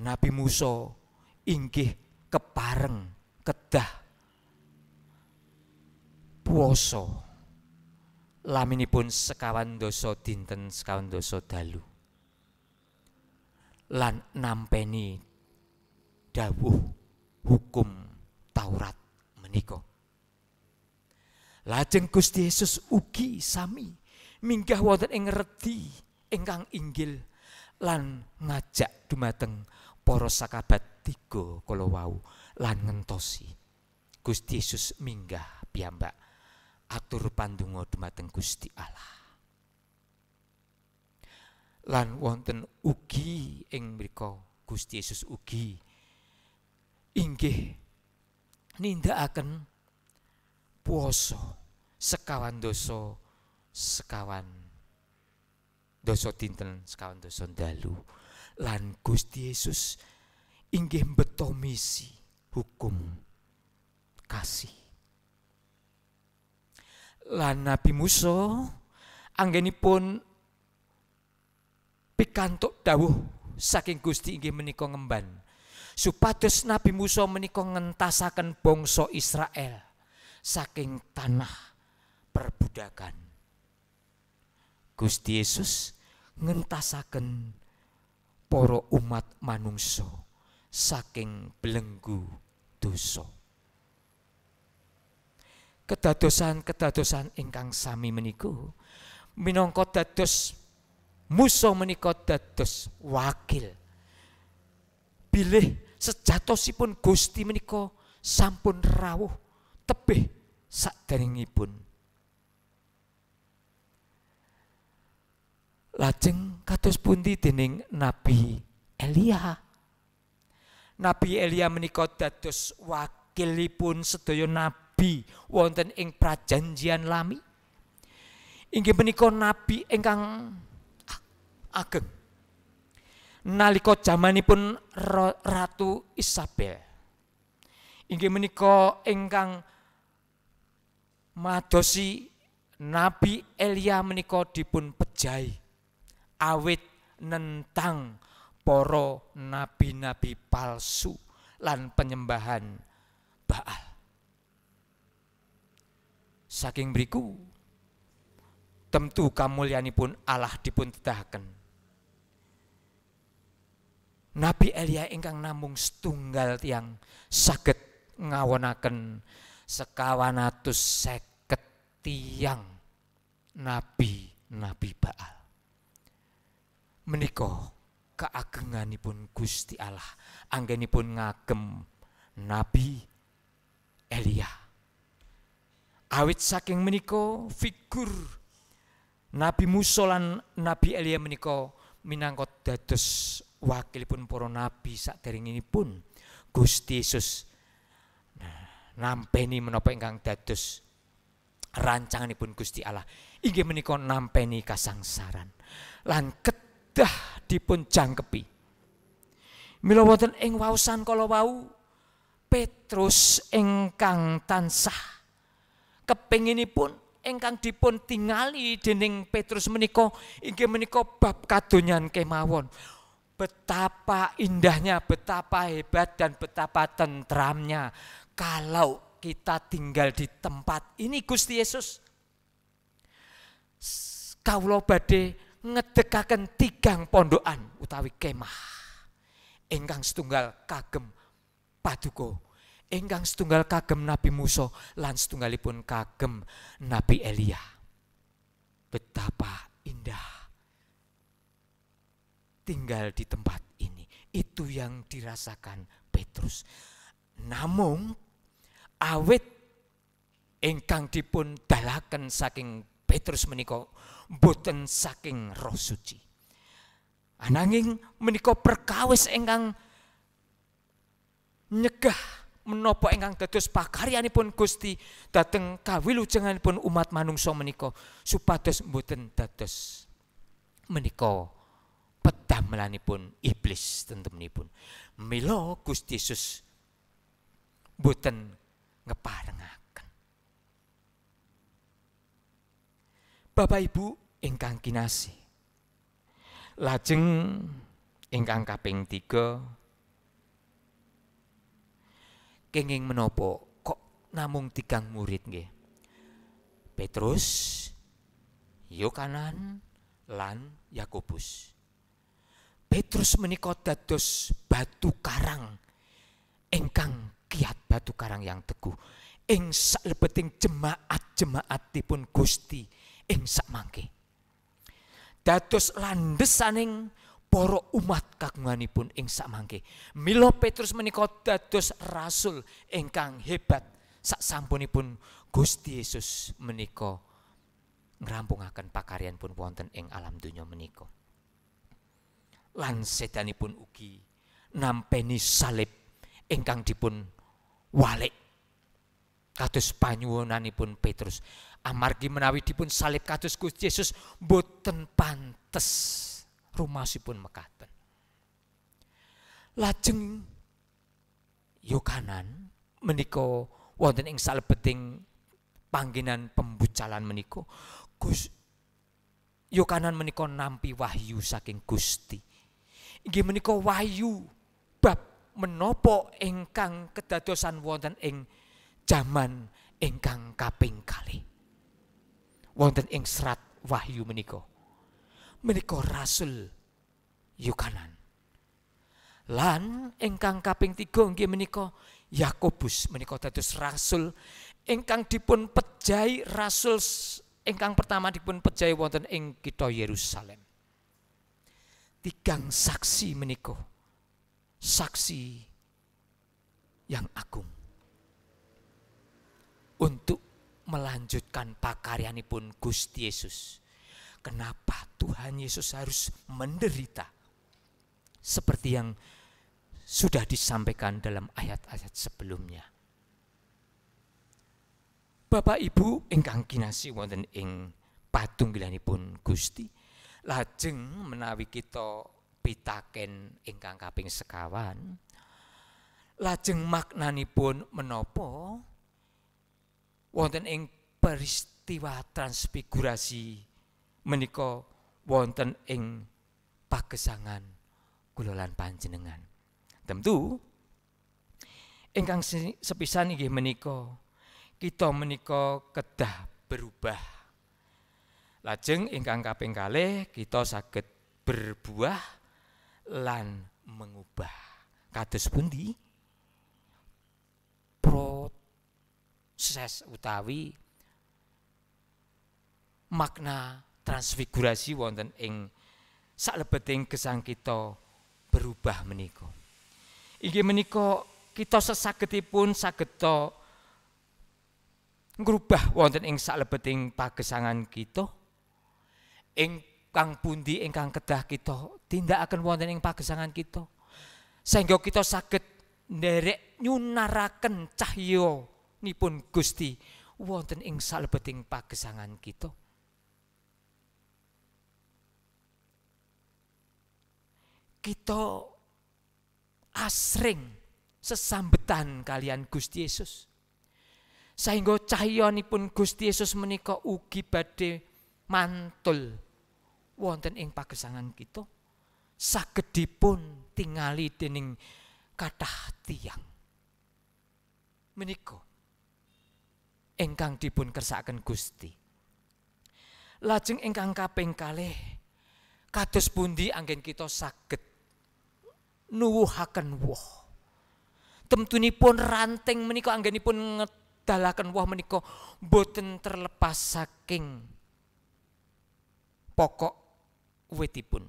Nabi Musa inggih kepareng, kedah, puoso. Laminipun sekawan doso dinten sekawan doso dalu. Lan nampeni dawuh hukum Taurat meniko, Lajeng Gusti Yesus ugi sami minggah wonten ing redi ingkang inggil lan ngajak dumateng para sakabat katiga kalau wau lan ngentosi Gusti Yesus minggah piyambak atur pandonga dumateng Gusti Allah lan wonten ugi ing mriku Gusti Yesus ugi inggih nindakaken puasa sekawan dosa sekawan dosa dinten sekawan dosa dalu lan Gusti Yesus inggih beto misi hukum kasih. Lan Nabi Musa anggenipun pikantuk dawuh saking Gusti inggih menika ngemban. Supados Nabi Musa menika ngentasaken bangsa Israel saking tanah perbudakan. Gusti Yesus ngentasaken para umat manungsa saking belenggu dosa. Kedadosan-kedadosan ingkang sami meniku minangka dados musuh menika dados wakil. Bilih sejatosipun Gusti menika sampun rawuh tebih sakderengipun. Lajeng kados pundi dening Nabi Elia Nabi Elia menika dados wakilipun sedaya nabi wonten ing prajanjian lami. Inggih menika nabi ingkang ageng. Nalika jamanipun Ratu Isabel. Inggih menika ingkang madosi Nabi Elia menika dipun pejai awit nentang para nabi-nabi palsu lan penyembahan Baal. Saking beriku, tentu pun Allah dipun tetahkan Nabi Elia ingkang namung setunggal tiang saged ngawonaken sekawan atus seket tiang nabi nabi Baal. Menikah keagenganipun Gusti Allah anggenipun ngagem Nabi Elia awit saking meniko figur Nabi Musa lan Nabi Elia minangkot minangka dados wakilipun para nabi pun Gusti Yesus menopeng nah, nampeni menapa ingkang dados rancanganipun Gusti Allah inggih menika nampeni kasangsaran lan ket dipun jangkepi. Mila wonten ing waosan kala wau Petrus ingkang tansah kepenginipun ingkang dipun tingali dening Petrus menika inggih menika bab kadonyan kemawon. Betapa indahnya, betapa hebat dan betapa tentramnya kalau kita tinggal di tempat ini Gusti Yesus. loba badhe Ngedekakan tigang pondokan utawi kemah enggang setunggal kagem Paduko, enggang setunggal kagem Nabi Musa lan setunggalipun kagem Nabi Elia betapa indah tinggal di tempat ini itu yang dirasakan Petrus Namun awet engkang dipun dalakan saking Petrus menika boten saking roh suci. Ananging menika perkawis ingkang nyegah menapa ingkang dados pakaryanipun Gusti dhateng kawilujenganipun umat manungsa menika supados boten dados menika pedamelanipun iblis tentemnipun. Mila Gusti Yesus boten ngeparengaken Bapak Ibu ingkang kinasi. Lajeng ingkang kaping tiga. Kenging menopo kok namung tigang murid nggih. Petrus, Yohanan, lan Yakobus. Petrus menikot dados batu karang ingkang kiat batu karang yang teguh. Ing salebeting jemaat jemaat dipun Gusti ing sak mangke. Dados landesaning para umat kagunganipun ing sak mangke. Milo Petrus menika dados rasul ingkang hebat sak sampunipun Gusti Yesus menika ngrampungaken pakaryan pun wonten ing alam dunia menika. Lan sedanipun ugi nampeni salib ingkang dipun walik Kados panyuwunanipun Petrus. Amargi menawi dipun salib kados Gusti Yesus boten pantes rumasipun mekaten. Lajeng Yohanan menika wonten ing salebeting panggenan pembucalan menika Gus Yohanan menika nampi wahyu saking Gusti. Inggih menika wahyu bab menopo ingkang kedadosan wonten ing jaman ingkang kaping kali. Wonten ing serat wahyu menika. Menika rasul Yukanan. Lan ingkang kaping tiga nggih menika Yakobus menika dados rasul ingkang dipun pejai rasul ingkang pertama dipun pejai wonten ing kita Yerusalem. Tigang saksi menika. Saksi yang agung untuk melanjutkan pakaryanipun Gusti Yesus. Kenapa Tuhan Yesus harus menderita? Seperti yang sudah disampaikan dalam ayat-ayat sebelumnya. Bapak Ibu ingkang kinasih wonten ing patunggilanipun Gusti. Lajeng menawi kita pitaken ingkang kaping sekawan, lajeng maknanipun menopo wonten ing peristiwa transfigurasi menika wonten ing pagesangan kula lan panjenengan. Tentu ingkang sepisan inggih menika kita menika kedah berubah. Lajeng ingkang kaping kalih kita saged berbuah lan mengubah. Kados pundi? Prot ses utawi makna transfigurasi wonten ing salebeting gesang kita berubah menika. Inggih menika kita sesagetipun saged to ngrubah wonten ing salebeting pagesangan kita ing kang pundi ingkang kedah kita tindakaken wonten ing pagesangan kita sehingga kita saged nderek nyunaraken cahya nipun Gusti wonten ing salebeting pagesangan kita. Kita asring sesambetan kalian Gusti Yesus. Sehingga cahyanipun Gusti Yesus menika ugi badhe mantul wonten ing pagesangan kita saged dipun tingali dening kathah tiyang. Menika ingkang dipun kersakaken Gusti. Lajeng ingkang kaping kalih kados pundi anggen kita saged nuwuhaken woh. Temtunipun ranting menika anggenipun ngedalaken woh menika boten terlepas saking pokok witipun.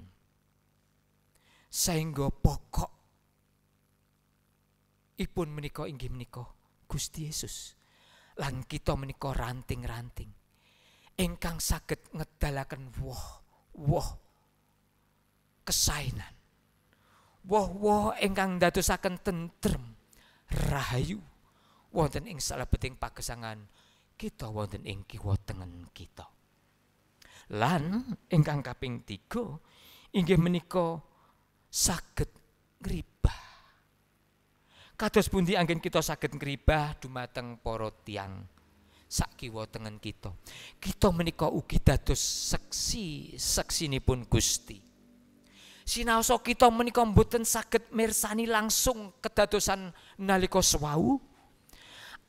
Saengga pokok ipun menika inggih menika Gusti Yesus lan kita menika ranting-ranting ingkang saged ngedalaken woh woh kesainan woh woh ingkang dadosaken tentrem rahayu wonten ing salebeting pagesangan kita wonten ing kiwa tengen kita lan ingkang kaping tiga inggih menika saged ngribah Kados pundi angin kita sakit ngribah dumateng para tiang sak kiwa tengen kita. Kita menika ugi dados seksi pun Gusti. Sinaosa kita menika mboten sakit mirsani langsung kedatusan nalika swau.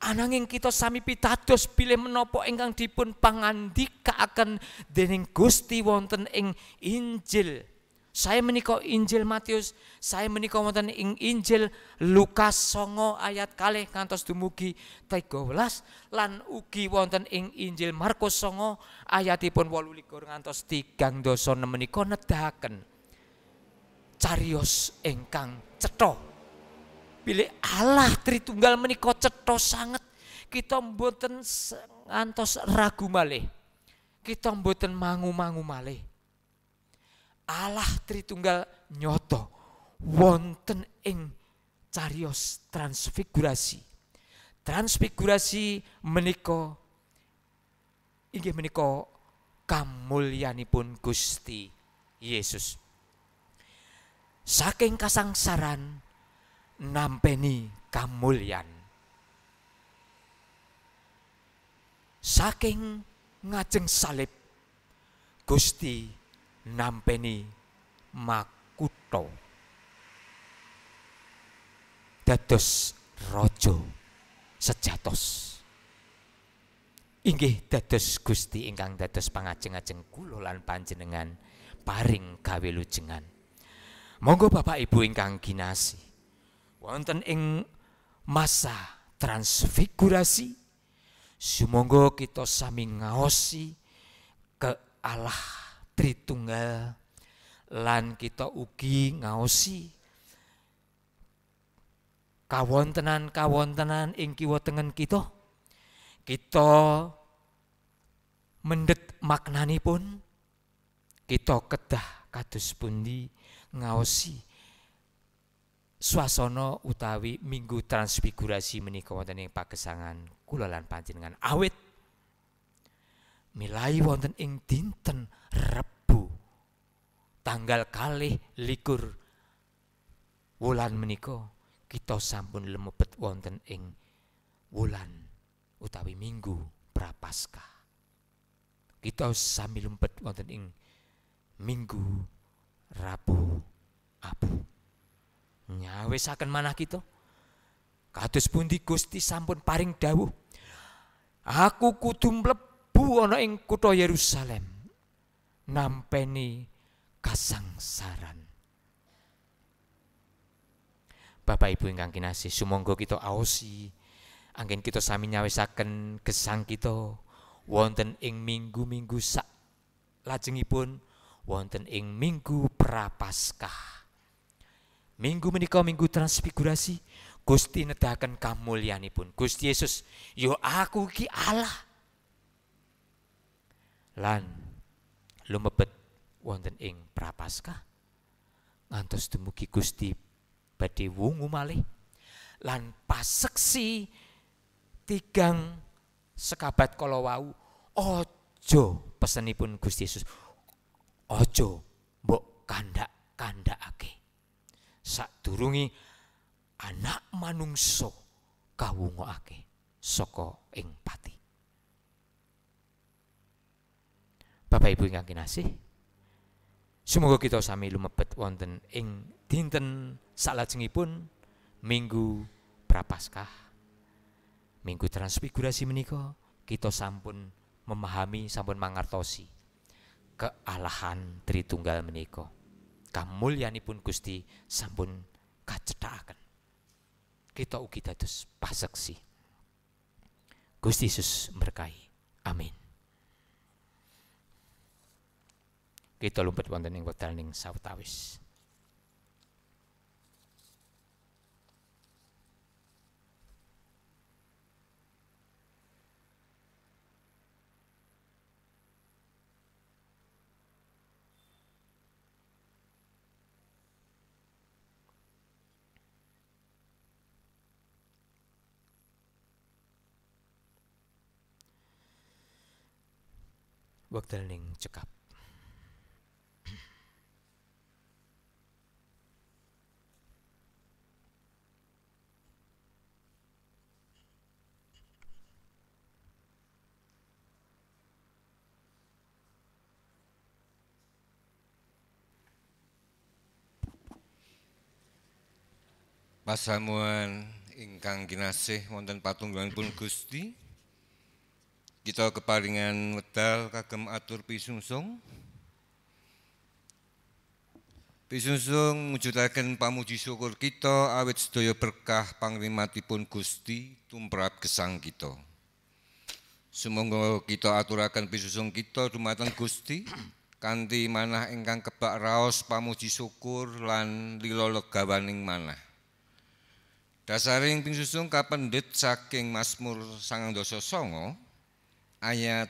Ananging kita sami pitados bilih menapa ingkang dipun akan dening Gusti wonten ing Injil saya menikah Injil Matius, saya menikah wonten ing Injil Lukas songo ayat kalih ngantos dumugi 13 lan ugi wonten ing Injil Markus songo ayatipun 28 ngantos 36 menika nedahaken carios ingkang cetha. Pilih Allah Tritunggal menika cetha sangat Kita mboten ngantos ragu malih. Kita mboten mangu-mangu malih Allah Tritunggal nyoto wonten ing carios transfigurasi. Transfigurasi meniko, inggih meniko kamulyanipun Gusti Yesus. Saking kasangsaran nampeni kamulyan. Saking ngajeng salib Gusti nampeni makuto dados rojo sejatos inggih dados Gusti ingkang dados pangajeng-ajeng kula panjenengan paring kawilujengan monggo Bapak Ibu ingkang ginasi wonten ing masa transfigurasi sumangga kita sami ngaosi ke Allah Tritunggal lan kita ugi ngaosi kawontenan-kawontenan ing kiwa tengen kita kita mendet pun kita kedah kados pundi ngaosi swasana utawi minggu transfigurasi menika wonten ing pagesangan kula lan panjenengan awit milai wonten ing dinten Rebu tanggal kali likur wulan meniko, kita sampun lemebet wonten ing wulan utawi minggu prapaska. kita sambil lumpet wonten ing minggu Rabu Abu nyawisaken mana kita kados pundi Gusti sampun paring dawuh aku kudu mlebu ana ing kutha Yerusalem nampeni kasangsaran. Bapak Ibu ingkang kinasih, sumangga kita aosi Angin kita sami nyawisaken gesang kita wonten ing minggu-minggu sak lajengipun wonten ing minggu prapaskah. Minggu menika minggu transfigurasi, Gusti nedahaken kamulyanipun. Gusti Yesus, yo aku ki Allah. Lan lumebet wonten ing Prapaskah ngantos dumugi Gusti badhe wungu malih lan paseksi tigang sekabat kala wau aja pesenipun Gusti Yesus aja mbok kandak-kandakake sadurunge anak kawungo kawungokake saka ing pati Bapak Ibu ingkang kinasih, Semoga kita sami lumebet wonten ing dinten salajengipun Minggu Prapaskah. Minggu Transfigurasi menika kita sampun memahami sampun mangartosi kealahan Tritunggal menika. Kamulyanipun Gusti sampun kacethakaken. Kita ugi dados paseksi. Gusti Yesus berkahi. Amin. kita lumpet wonten ing wekdal ning sawetawis. wekdal ning cekap pasamuan ingkang kinasih wonten patunggalipun Gusti kita keparingan wedal kagem atur pisungsung pisungsung mujudaken pamuji syukur kita awit sedaya berkah pangrimatipun Gusti tumrap gesang kita sumangga kita aturaken pisungsung kita dumateng Gusti kanthi manah ingkang kebak raos pamuji syukur lan lilo manah Dasaring pingsusun kapendhet saking Mazmur 39 ayat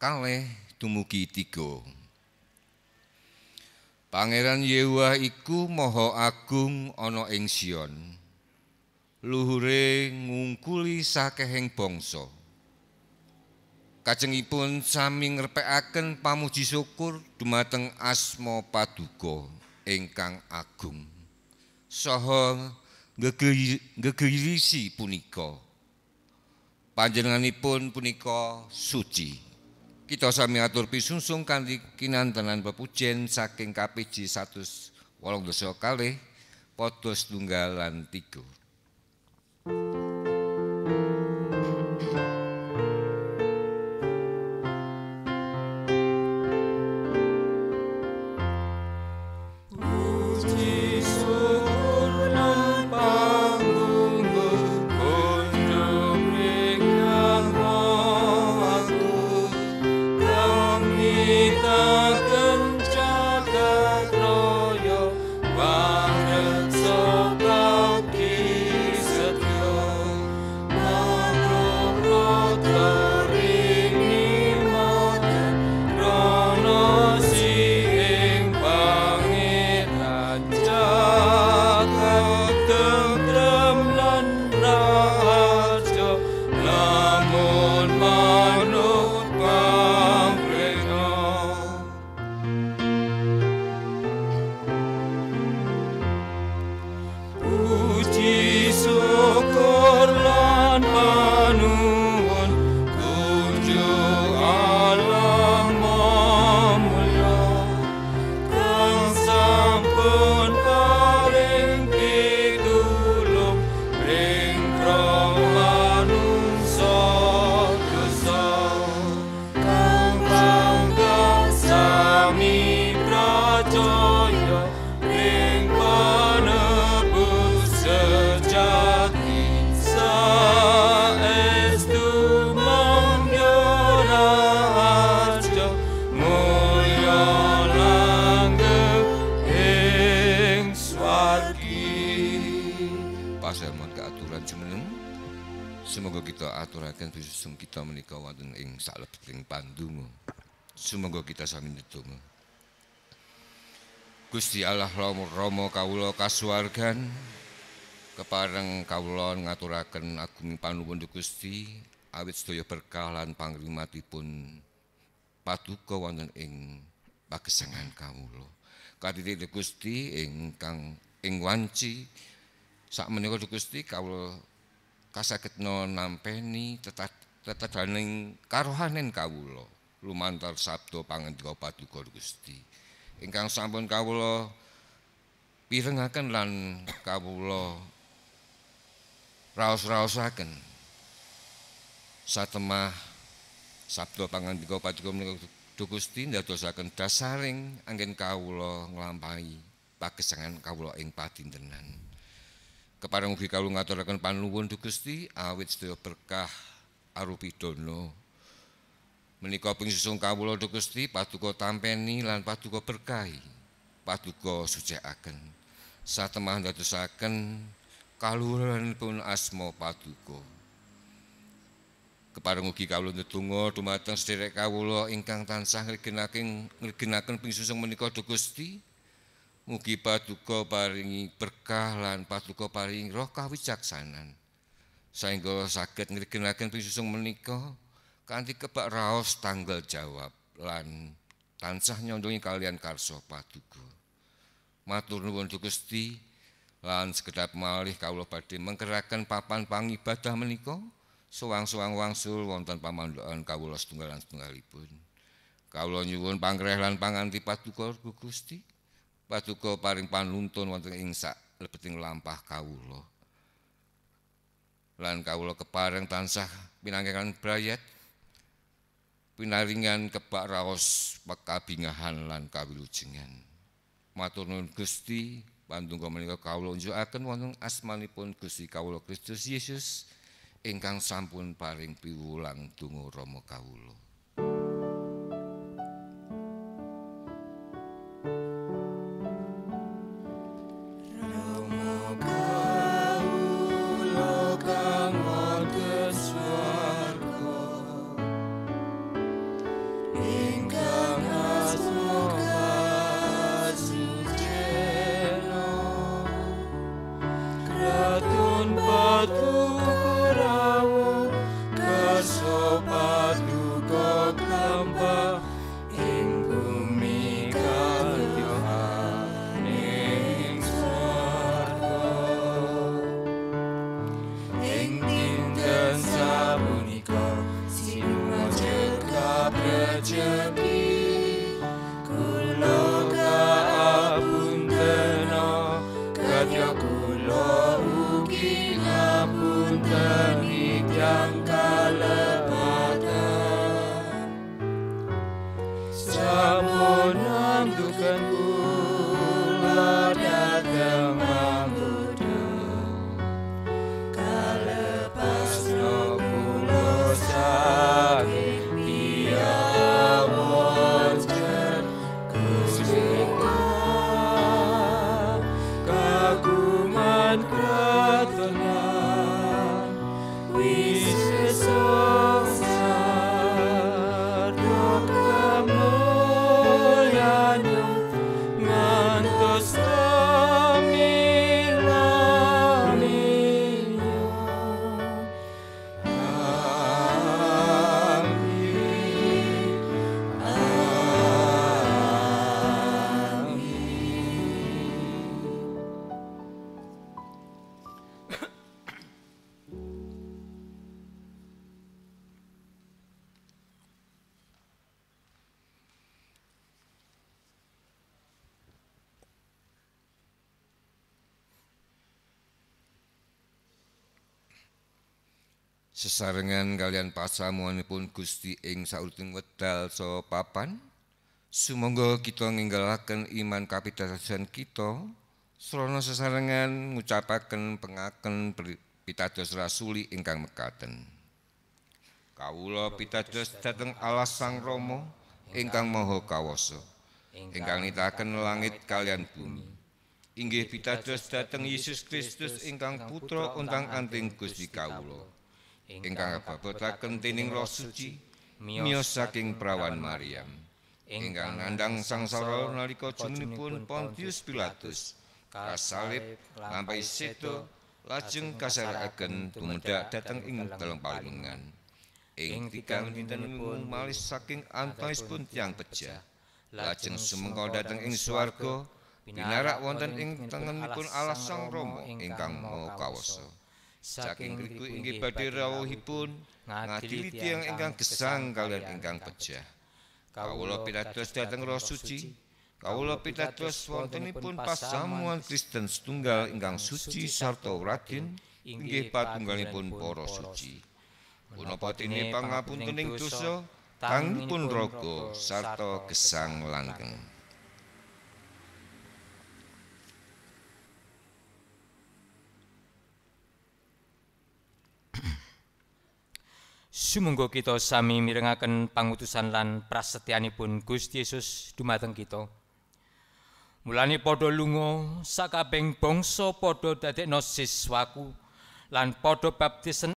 2 dumugi 3. Pangeran Yehuwa iku Maha Agung ana ing Sion. Luhure ngungkuli sakehing bangsa. Kajengipun sami ngrepekaken pamuji syukur dumateng asma Paduka ingkang agung. Saha so, gegirisi punika. Panjenenganipun punika suci. Kita sami atur pisungsung kanthi kinantenan pepujen saking KPJ 108 kalih padha setunggal lan tiga. kawula kasuwargan kepareng kawula ngaturaken agung panuwun Gusti awit sedaya berkah lan pangrimatipun paduka wonten ing pagesangan kawula kadhitik Gusti ingkang ing wanci sakmenika Gusti kawula kasaget nampeni tetadaning karohanen kawula lumantar sabda pangandika paduka Gusti ingkang sampun kawula pirengaken lan kawula raos-raosaken satemah sabda pangandika patuk menika Gusti ndadosaken dasaring angin kawula nglampahi pagesangan kawula ing padintenan Keparang ugi kawula ngaturaken panuwun Gusti awit sedaya berkah arupi dono menika pingsusung kawula Gusti paduka tampeni lan paduka berkahi paduka sucikaken satemah dadosaken kaluhuran pun asma paduka Keparang ugi kawula ndedonga dumateng sedherek kawula ingkang tansah ngregenaken ngregenaken pingsusung menika dhumateng Gusti mugi paduka paringi berkah lan paduka paringi roh kawicaksanan saengga saged ngregenaken pingsusung menika kanthi kebak raos tanggal jawab lan tansah nyondongi kalian karso paduka Matur nuwun Gusti lan sekedap malih kawula badhe menggerakkan papan pangibadah menika sowang-sowang wangsul wonten pamandukan kawula setunggal lan setunggalipun. Kawula nyuwun pangreh lan panganti paduka Gusti. Paduka paring panuntun wonten ing sak lebeting lampah kawula. Lan kawula kepareng tansah pinanggihan brayat pinaringan kebak raos pekabingahan lan kawilujengan. Matur nuwun Gusti, pandonga menika kawula unjukaken wonten asmanipun Gusti kawula Kristus Yesus ingkang sampun paring piwulang donga Rama kawula. sesarengan kalian pasamuanipun Gusti ing saurting wedal so papan sumangga kita ninggalaken iman kapitasan kita srana sesarengan ngucapaken pengaken pitados rasuli ingkang mekaten kawula pitados dhateng Allah Sang Rama ingkang Maha Kawasa ingkang nitaken langit kalian bumi inggih pitados dhateng Yesus Kristus ingkang putra undang anting Gusti kawula ingkang kapebetaken dening Roh Suci miyos saking perawan Maryam ingkang nandang sang sangsara nalika pun Pontius Pilatus kasalib lampahi situ, lajeng kasarakaken tumedak dhateng ing dalem palungan ing tigang dintenipun malis saking pun tiang pecah, lajeng sumengko datang ing swarga binarak wonten ing tengenipun Allah Sang romo, ingkang mau Kawasa saking riku inggih badhe rawuhipun ngadili tiyang ingkang gesang kalian ingkang pejah kawula pitados dhateng roh suci kawula pitados wontenipun pasamuan Kristen setunggal ingkang suci sarta radin inggih patunggalipun para suci punapa dene pangapuntening dosa tangnipun raga sarta gesang langgeng Semoga kita sami mirengaken pangutusan lan prasetyanipun Gusti Yesus dumateng kita. Mulane padha lunga sakabeng bangsa padha dadekno siswaku lan padha baptisen